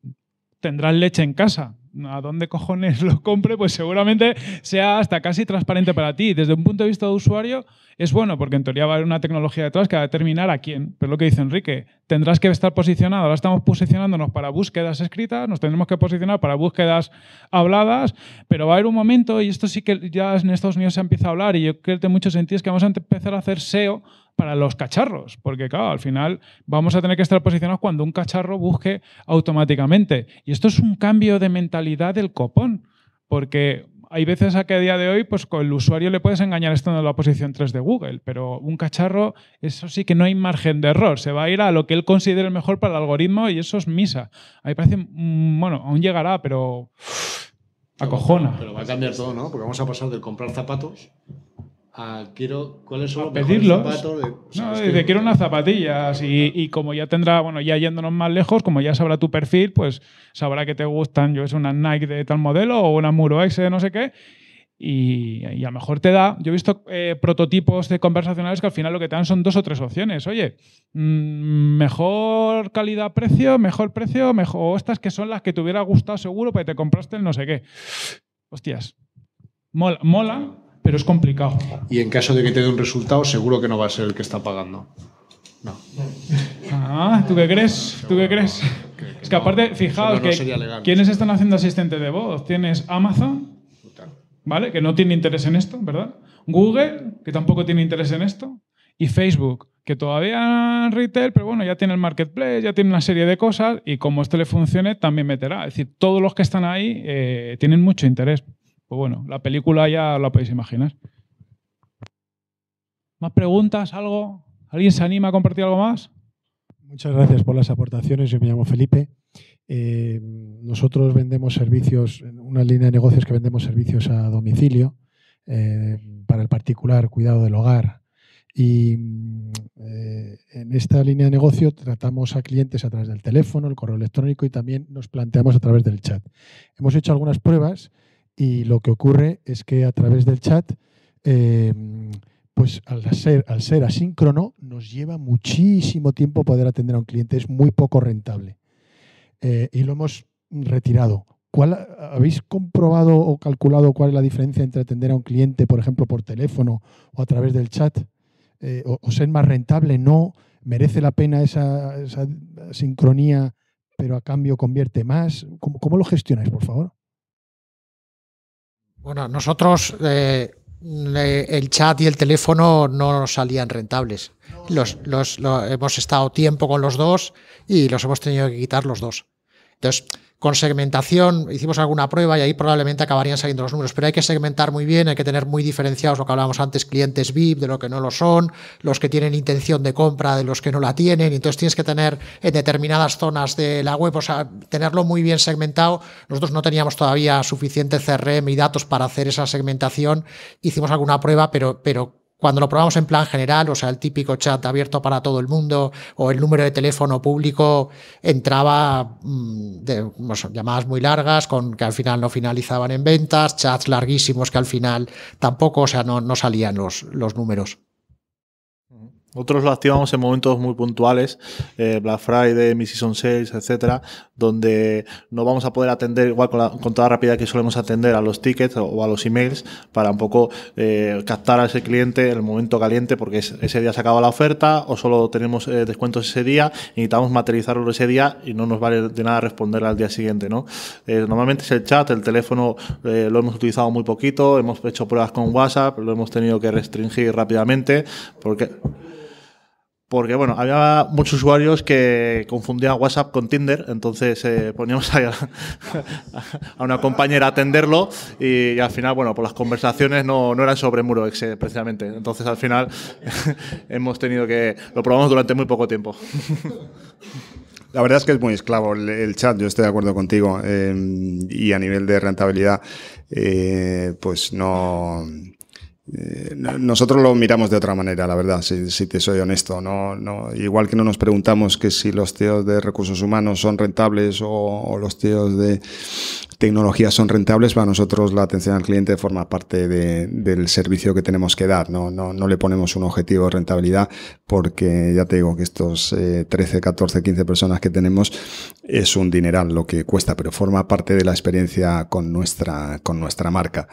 tendrás leche en casa, a dónde cojones lo compre, pues seguramente sea hasta casi transparente para ti. Desde un punto de vista de usuario es bueno, porque en teoría va a haber una tecnología detrás que va a determinar a quién. Pero lo que dice Enrique, tendrás que estar posicionado. Ahora estamos posicionándonos para búsquedas escritas, nos tenemos que posicionar para búsquedas habladas, pero va a haber un momento, y esto sí que ya en Estados Unidos se empieza a hablar, y yo creo que en muchos sentidos que vamos a empezar a hacer SEO para los cacharros, porque claro, al final vamos a tener que estar posicionados cuando un cacharro busque automáticamente. Y esto es un cambio de mentalidad del copón, porque hay veces a que a día de hoy, pues con el usuario le puedes engañar estando en la posición 3 de Google, pero un cacharro, eso sí que no hay margen de error. Se va a ir a lo que él considere el mejor para el algoritmo y eso es misa. A mí parece, mm, bueno, aún llegará, pero acojona. Pero va a cambiar todo, ¿no? Porque vamos a pasar de comprar zapatos quiero cuáles son no, quiero unas zapatillas y, como ya tendrá bueno ya yéndonos más lejos como ya sabrá tu perfil pues sabrá que te gustan yo es una Nike de tal modelo o una X de no sé qué y, a lo mejor te da yo he visto eh, prototipos de conversacionales que al final lo que te dan son dos o tres opciones oye mm, mejor calidad precio mejor precio mejor o estas que son las que te hubiera gustado seguro porque te compraste el no sé qué hostias mola mola pero es complicado. Y en caso de que te dé un resultado, seguro que no va a ser el que está pagando. No. Ah, ¿tú qué crees? ¿Tú qué crees? es que aparte, fijaos que quienes están haciendo asistente de voz? Tienes Amazon, ¿vale? Que no tiene interés en esto, ¿verdad? Google, que tampoco tiene interés en esto. Y Facebook, que todavía retail, pero bueno, ya tiene el marketplace, ya tiene una serie de cosas y como esto le funcione, también meterá. Es decir, todos los que están ahí eh, tienen mucho interés. Pues bueno, la película ya la podéis imaginar. ¿Más preguntas? ¿Algo? ¿Alguien se anima a compartir algo más? Muchas gracias por las aportaciones. Yo me llamo Felipe. Eh, nosotros vendemos servicios, una línea de negocios que vendemos servicios a domicilio eh, para el particular, cuidado del hogar. Y eh, en esta línea de negocio tratamos a clientes a través del teléfono, el correo electrónico y también nos planteamos a través del chat. Hemos hecho algunas pruebas y lo que ocurre es que a través del chat, eh, pues al ser, al ser asíncrono, nos lleva muchísimo tiempo poder atender a un cliente, es muy poco rentable. Eh, y lo hemos retirado. ¿Cuál, ¿Habéis comprobado o calculado cuál es la diferencia entre atender a un cliente, por ejemplo, por teléfono o a través del chat? Eh, o, ser más rentable? ¿No merece la pena esa, sincronía, pero a cambio convierte más? ¿Cómo, lo gestionáis, por favor? Bueno, nosotros eh, el chat y el teléfono no salían rentables. Los, hemos estado tiempo con los dos y los hemos tenido que quitar los dos. Entonces, con segmentación, hicimos alguna prueba y ahí probablemente acabarían saliendo los números, pero hay que segmentar muy bien, hay que tener muy diferenciados lo que hablábamos antes, clientes VIP de lo que no lo son, los que tienen intención de compra de los que no la tienen, entonces tienes que tener en determinadas zonas de la web, o sea, tenerlo muy bien segmentado. Nosotros no teníamos todavía suficiente CRM y datos para hacer esa segmentación, hicimos alguna prueba, pero, pero cuando lo probamos en plan general, o sea, el típico chat abierto para todo el mundo o el número de teléfono público, entraba mm, de llamadas muy largas con que al final no finalizaban en ventas, chats larguísimos que al final tampoco, o sea, no, no salían los, los números. Otros lo activamos en momentos muy puntuales, eh, Black Friday, mi Season Sales, etcétera, donde no vamos a poder atender igual con, toda la rapidez que solemos atender a los tickets o, a los emails para un poco eh, captar a ese cliente en el momento caliente, porque ese día se acaba la oferta o solo tenemos eh, descuentos ese día, necesitamos materializarlo ese día y no nos vale de nada responder al día siguiente. ¿no? normalmente es el chat, el teléfono lo hemos utilizado muy poquito, hemos hecho pruebas con WhatsApp, lo hemos tenido que restringir rápidamente, porque. Porque bueno, había muchos usuarios que confundían WhatsApp con Tinder, entonces eh, poníamos a, una compañera a atenderlo y, al final, bueno, pues las conversaciones no, eran sobre muro, eh, precisamente. Entonces al final hemos tenido que... Lo probamos durante muy poco tiempo. La verdad es que es muy esclavo el, chat, yo estoy de acuerdo contigo. Eh, y a nivel de rentabilidad, pues no eh, nosotros lo miramos de otra manera, la verdad, si, te soy honesto. No, no, igual que no nos preguntamos que si los tíos de recursos humanos son rentables o, los tíos de, tecnologías son rentables, para nosotros la atención al cliente forma parte del servicio que tenemos que dar. No, le ponemos un objetivo de rentabilidad porque ya te digo que estos 13, 14, 15 personas que tenemos es un dineral lo que cuesta, pero forma parte de la experiencia con nuestra, con nuestra marca.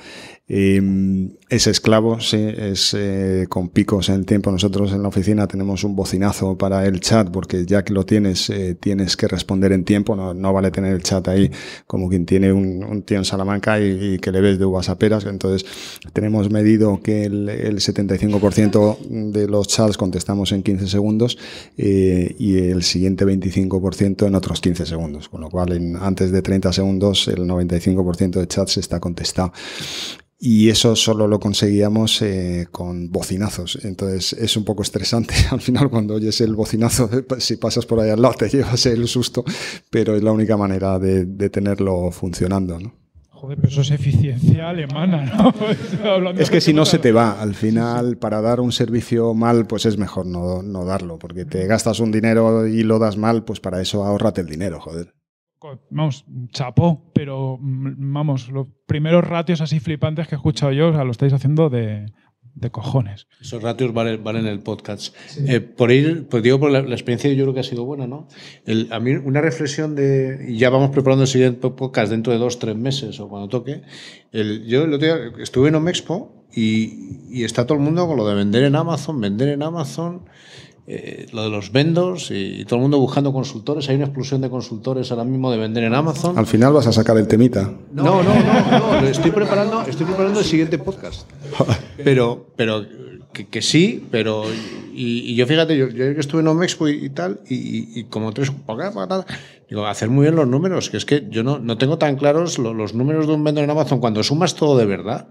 Em, es esclavo, sí, es eh, con picos en el tiempo. Nosotros en la oficina tenemos un bocinazo para el chat porque ya que lo tienes, eh, tienes que responder en tiempo. No, no vale tener el chat ahí como quien tiene un, tío en Salamanca y, que le ves de uvas a peras. Entonces, tenemos medido que el, 75% de los chats contestamos en 15 segundos eh, y el siguiente 25% en otros 15 segundos. Con lo cual, antes de 30 segundos, el 95% de chats está contestado. Y eso solo lo conseguíamos eh, con bocinazos. Entonces es un poco estresante. Al final, cuando oyes el bocinazo, pues, si pasas por ahí al lado, te llevas el susto, pero es la única manera de, tenerlo funcionando. ¿no? Joder, pero eso es eficiencia alemana, ¿no? es que si no se te va, al final, para dar un servicio mal, pues es mejor no, no darlo, porque te gastas un dinero y lo das mal, pues para eso ahorrate el dinero, joder vamos, chapó, pero mm, vamos, los primeros ratios así flipantes que he escuchado yo, lo estáis haciendo de, cojones. Esos ratios valen, en el podcast. Eh, por ir, pues digo, por la, experiencia yo creo que ha sido buena, ¿no? a mí una reflexión de, ya vamos preparando el siguiente podcast dentro de dos, tres meses o cuando toque, el, yo estuve en Omexpo expo y está todo el mundo con lo de vender en Amazon, vender en Amazon. Eh, lo de los vendors y, todo el mundo buscando consultores. Hay una explosión de consultores ahora mismo de vender en Amazon. Al final vas a sacar el temita. No, no, no, Estoy, preparando, estoy preparando el siguiente podcast. Pero, pero que, sí, pero. Y, yo fíjate, yo, estuve en Omexpo y, y tal, y, como tres. Digo, hacer muy bien los números, que es que yo no, tengo tan claros los, los números de un vendedor en Amazon. Cuando sumas todo de verdad,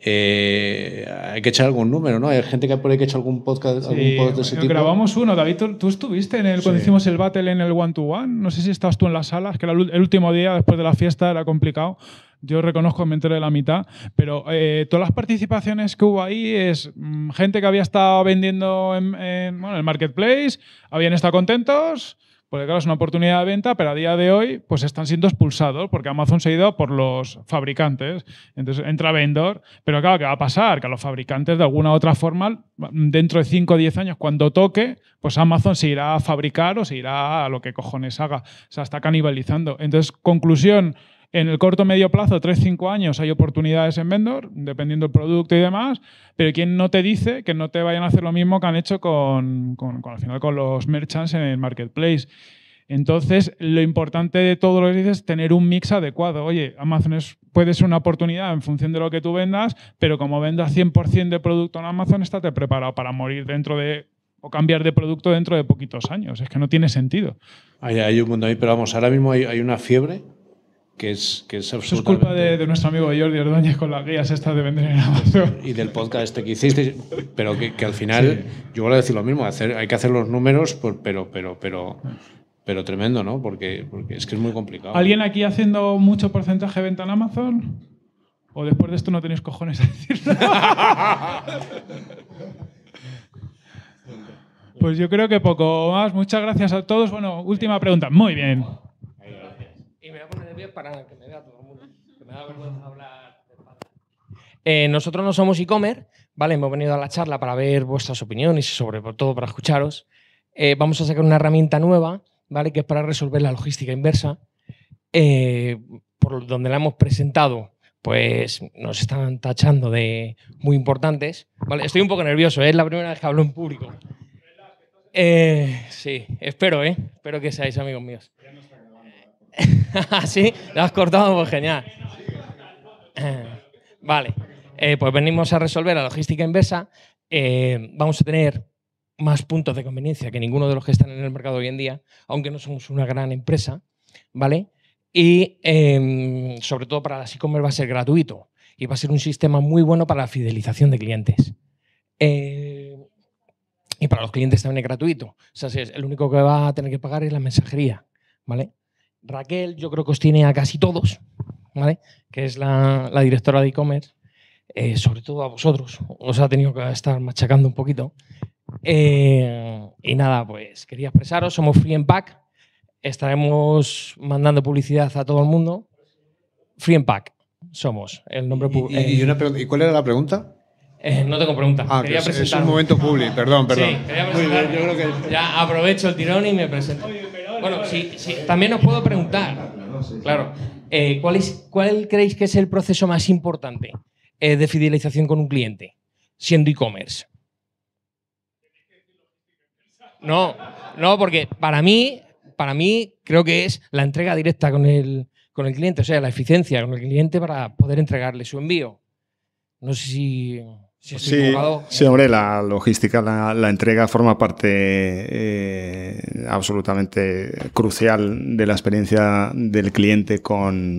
eh, hay que echar algún número, ¿no? Hay gente que por ahí que ha hecho algún podcast, sí, de ese tipo. Grabamos uno, David, tú, estuviste en el, cuando hicimos el battle en el one to one. No sé si estabas tú en las salas, que el último día después de la fiesta era complicado. Yo reconozco que me enteré de la mitad, pero eh, todas las participaciones que hubo ahí es mm, gente que había estado vendiendo en, el marketplace, habían estado contentos, porque claro, es una oportunidad de venta, pero a día de hoy pues están siendo expulsados porque Amazon se ha ido por los fabricantes. Entonces entra vendor, pero claro, ¿qué va a pasar? Que a los fabricantes de alguna u otra forma, dentro de 5 o 10 años, cuando toque, pues Amazon se irá a fabricar o se irá a lo que cojones haga. O sea, está canibalizando. Entonces, conclusión, en el corto medio plazo, 3-5 años, hay oportunidades en vendor, dependiendo del producto y demás, pero ¿quién no te dice que no te vayan a hacer lo mismo que han hecho con, al final con los merchants en el marketplace? Entonces, lo importante de todo lo que dices es tener un mix adecuado. Oye, Amazon es, puede ser una oportunidad en función de lo que tú vendas, pero como vendas 100% de producto en Amazon, estate preparado para morir dentro de o cambiar de producto dentro de poquitos años. Es que no tiene sentido. Hay, un mundo ahí, pero vamos, ahora mismo hay una fiebre que es, culpa de, nuestro amigo Jordi Ordóñez con las guías estas de vender en Amazon. Y del podcast este que hiciste. pero que, al final, yo voy a decir lo mismo, hay que hacer los números, pues, pero, pero, pero, pero tremendo, ¿no? Porque, porque es que es muy complicado. ¿Alguien aquí haciendo mucho porcentaje de venta en Amazon? ¿O después de esto no tenéis cojones a decirlo? pues yo creo que poco más. Muchas gracias a todos. Bueno, última pregunta. Muy bien para que me vea todo el mundo. Que me hablar eh, nosotros no somos e-commerce, ¿vale? Hemos venido a la charla para ver vuestras opiniones y sobre todo para escucharos. Eh, vamos a sacar una herramienta nueva, ¿vale? Que es para resolver la logística inversa. Eh, por donde la hemos presentado, pues nos están tachando de muy importantes. Estoy un poco nervioso, es la primera vez que hablo en público. sí, espero, ¿eh? Espero que seáis amigos míos. ¿Sí? ¿Lo has cortado? Pues genial. Vale, eh, pues venimos a resolver la logística inversa. Eh, vamos a tener más puntos de conveniencia que ninguno de los que están en el mercado hoy en día, aunque no somos una gran empresa, ¿vale? Y em, sobre todo para la e-commerce va a ser gratuito y va a ser un sistema muy bueno para la fidelización de clientes. Eh, y para los clientes también es gratuito. O sea, el único que va a tener que pagar es la mensajería, ¿vale? Raquel, yo creo que os tiene a casi todos, ¿vale? Que es la, directora de e-commerce, eh, sobre todo a vosotros. Os ha tenido que estar machacando un poquito. Eh, y nada, pues quería expresaros, somos Free and Pack. Estaremos mandando publicidad a todo el mundo. Free and Pack somos. El nombre ¿Y, y, cuál era la pregunta? Eh, no tengo pregunta, Ah, quería es, un momento público, perdón, perdón. Ya aprovecho el tirón y me presento. Bueno, sí, sí, también os puedo preguntar. Claro. Eh, ¿cuál, es, ¿Cuál creéis que es el proceso más importante eh, de fidelización con un cliente, siendo e-commerce? No, no, porque para mí, para mí creo que es la entrega directa con el, con el cliente, o sea, la eficiencia con el cliente para poder entregarle su envío. No sé si sí, hombre, la logística, la, entrega forma parte eh, absolutamente crucial de la experiencia del cliente con,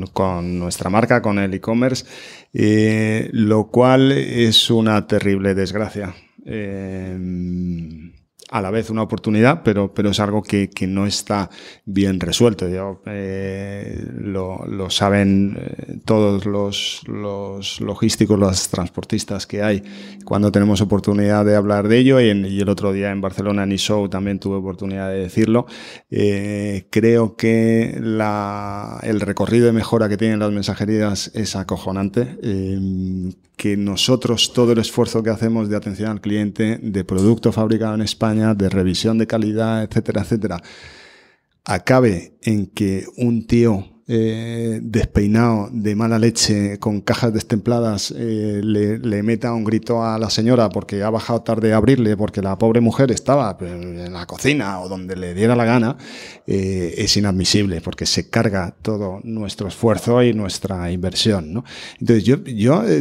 nuestra marca, con el e-commerce, eh, lo cual es una terrible desgracia. Eh, a la vez una oportunidad, pero, pero es algo que, no está bien resuelto. Eh, lo, saben eh, todos los, logísticos, los transportistas que hay cuando tenemos oportunidad de hablar de ello. Y, el otro día en Barcelona, en ISO, también tuve oportunidad de decirlo. Eh, creo que el recorrido de mejora que tienen las mensajerías es acojonante que nosotros todo el esfuerzo que hacemos de atención al cliente, de producto fabricado en España, de revisión de calidad, etcétera, etcétera, acabe en que un tío eh, despeinado, de mala leche, con cajas destempladas, eh, le, meta un grito a la señora porque ha bajado tarde a abrirle, porque la pobre mujer estaba eh, en la cocina o donde le diera la gana, es inadmisible porque se carga todo nuestro esfuerzo y nuestra inversión. ¿no? Entonces, yo,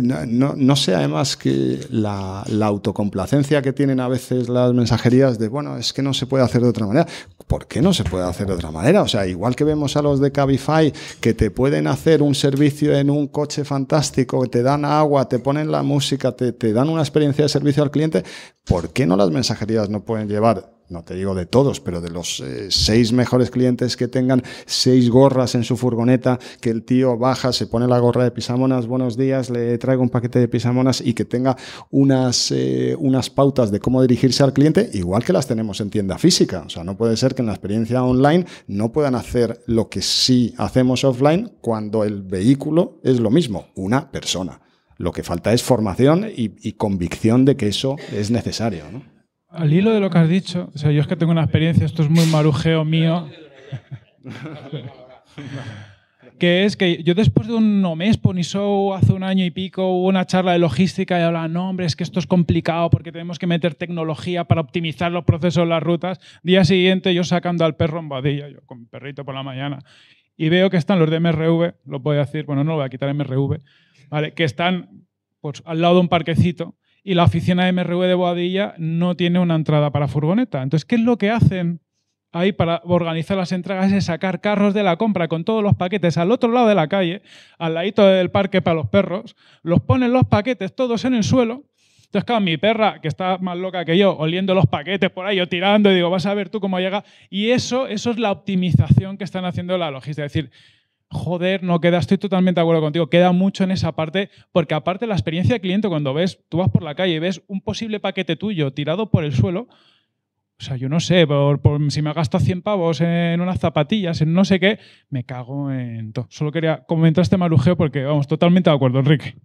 no, sé además que la, la autocomplacencia que tienen a veces las mensajerías de, bueno, es que no se puede hacer de otra manera. ¿por qué no se puede hacer de otra manera? O sea, igual que vemos a los de Cabify que te pueden hacer un servicio en un coche fantástico, te dan agua, te ponen la música, te, te dan una experiencia de servicio al cliente, ¿por qué no las mensajerías no pueden llevar no te digo de todos, pero de los eh, seis mejores clientes que tengan, seis gorras en su furgoneta, que el tío baja, se pone la gorra de pisamonas, buenos días, le traigo un paquete de pisamonas y que tenga unas, eh, unas pautas de cómo dirigirse al cliente, igual que las tenemos en tienda física. O sea, no puede ser que en la experiencia online no puedan hacer lo que sí hacemos offline cuando el vehículo es lo mismo, una persona. Lo que falta es formación y, y convicción de que eso es necesario. ¿no? al hilo de lo que has dicho, o sea, yo es que tengo una experiencia, esto es muy marujeo mío, que es que yo después de un mes, ni show hace un año y pico hubo una charla de logística y hablaba, no, hombre, es que esto es complicado porque tenemos que meter tecnología para optimizar los procesos de las rutas. Día siguiente yo sacando al perro en badilla, yo con mi perrito por la mañana, y veo que están los de MRV, lo voy a decir, bueno, no lo voy a quitar MRV, ¿vale? que están pues, al lado de un parquecito y la oficina de MRV de Boadilla no tiene una entrada para furgoneta. Entonces, ¿qué es lo que hacen ahí para organizar las entregas es sacar carros de la compra con todos los paquetes al otro lado de la calle, al ladito del parque para los perros, los ponen los paquetes todos en el suelo. Entonces, claro, mi perra, que está más loca que yo, oliendo los paquetes por ahí, yo tirando, y digo, vas a ver tú cómo llega. Y eso, eso es la optimización que están haciendo la logística. Es decir, joder, no queda, estoy totalmente de acuerdo contigo, queda mucho en esa parte, porque aparte la experiencia de cliente, cuando ves, tú vas por la calle y ves un posible paquete tuyo tirado por el suelo, o sea, yo no sé, por, si me gasto 100 pavos en unas zapatillas, en no sé qué, me cago en todo. Solo quería comentar este marujeo porque, vamos, totalmente de acuerdo, Enrique.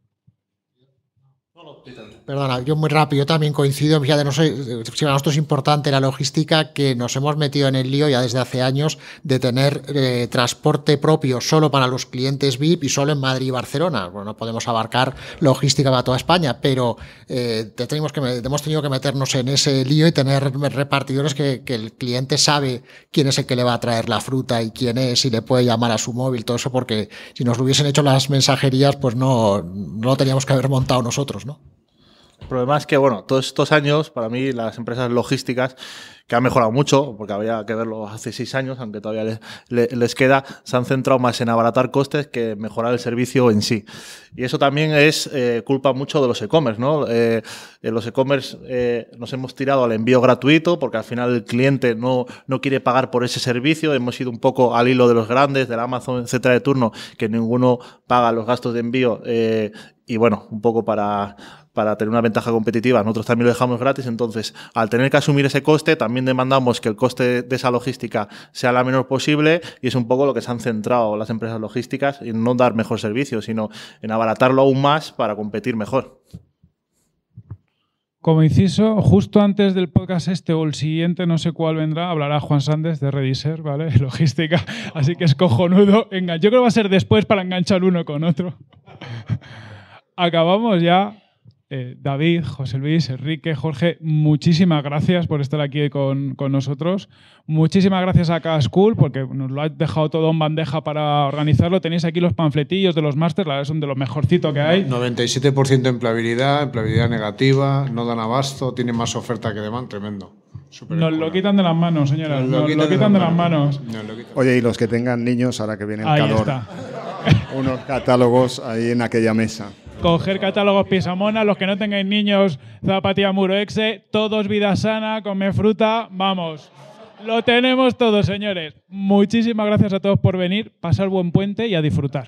Perdona, yo muy rápido yo también coincido. Fíjate, no sé nosotros es importante la logística que nos hemos metido en el lío ya desde hace años de tener eh, transporte propio solo para los clientes VIP y solo en Madrid y Barcelona. Bueno, no podemos abarcar logística para toda España, pero eh, tenemos que, hemos tenido que meternos en ese lío y tener repartidores que, el cliente sabe quién es el que le va a traer la fruta y quién es y le puede llamar a su móvil, todo eso, porque si nos lo hubiesen hecho las mensajerías, pues no, no lo teníamos que haber montado nosotros, ¿no? demás es que, bueno, todos estos años, para mí, las empresas logísticas, que han mejorado mucho, porque había que verlo hace seis años, aunque todavía les, les, queda, se han centrado más en abaratar costes que mejorar el servicio en sí. Y eso también es eh, culpa mucho de los e-commerce, ¿no? Eh, los e-commerce eh, nos hemos tirado al envío gratuito, porque al final el cliente no, no quiere pagar por ese servicio, hemos ido un poco al hilo de los grandes, del Amazon, etcétera, de turno, que ninguno paga los gastos de envío eh, y bueno, un poco para para tener una ventaja competitiva, nosotros también lo dejamos gratis, entonces al tener que asumir ese coste, también demandamos que el coste de esa logística sea la menor posible y es un poco lo que se han centrado las empresas logísticas en no dar mejor servicio, sino en abaratarlo aún más para competir mejor. Como inciso, justo antes del podcast este o el siguiente, no sé cuál vendrá, hablará Juan Sández de Rediser, ¿vale? Logística. Así que es cojonudo. Yo creo que va a ser después para enganchar uno con otro. Acabamos ya. Eh, David, José Luis, Enrique, Jorge, muchísimas gracias por estar aquí con, nosotros. Muchísimas gracias a K-School porque nos lo ha dejado todo en bandeja para organizarlo. Tenéis aquí los panfletillos de los másters, la verdad son de los mejorcitos que hay. 97% empleabilidad, empleabilidad negativa, no dan abasto, tienen más oferta que demanda, tremendo. nos lo quitan de las manos, señoras. Nos, lo, quitan, de, las manos. Oye, y los que tengan niños, ahora que viene el calor, unos catálogos ahí en aquella mesa coger catálogos pisamona, los que no tengáis niños, Muro exe, todos vida sana, come fruta, vamos. Lo tenemos todo, señores. Muchísimas gracias a todos por venir, pasar buen puente y a disfrutar.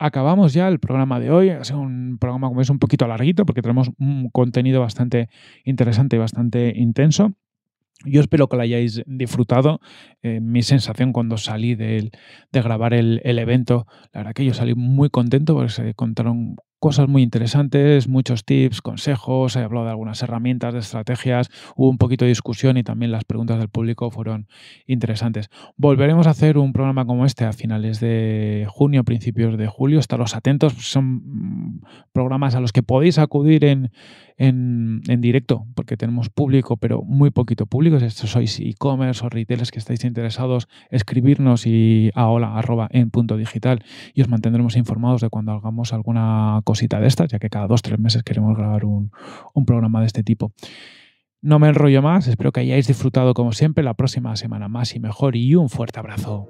acabamos ya el programa de hoy. Ha sido un programa, como es, un poquito larguito porque tenemos un contenido bastante interesante y bastante intenso. Yo espero que lo hayáis disfrutado. Eh, mi sensación cuando salí de, grabar el, el, evento, la verdad que yo salí muy contento porque se contaron cosas muy interesantes, muchos tips, consejos, he hablado de algunas herramientas, de estrategias, hubo un poquito de discusión y también las preguntas del público fueron interesantes. Volveremos a hacer un programa como este a finales de junio, principios de julio, estaros atentos, son mm, programas a los que podéis acudir en, en, directo, porque tenemos público, pero muy poquito público. Si sois e-commerce o retailers que estáis interesados, escribirnos y a hola en punto digital y os mantendremos informados de cuando hagamos alguna cosita de estas, ya que cada dos tres meses queremos grabar un programa de este tipo. No me enrollo más, espero que hayáis disfrutado como siempre la próxima semana más y mejor y un fuerte abrazo.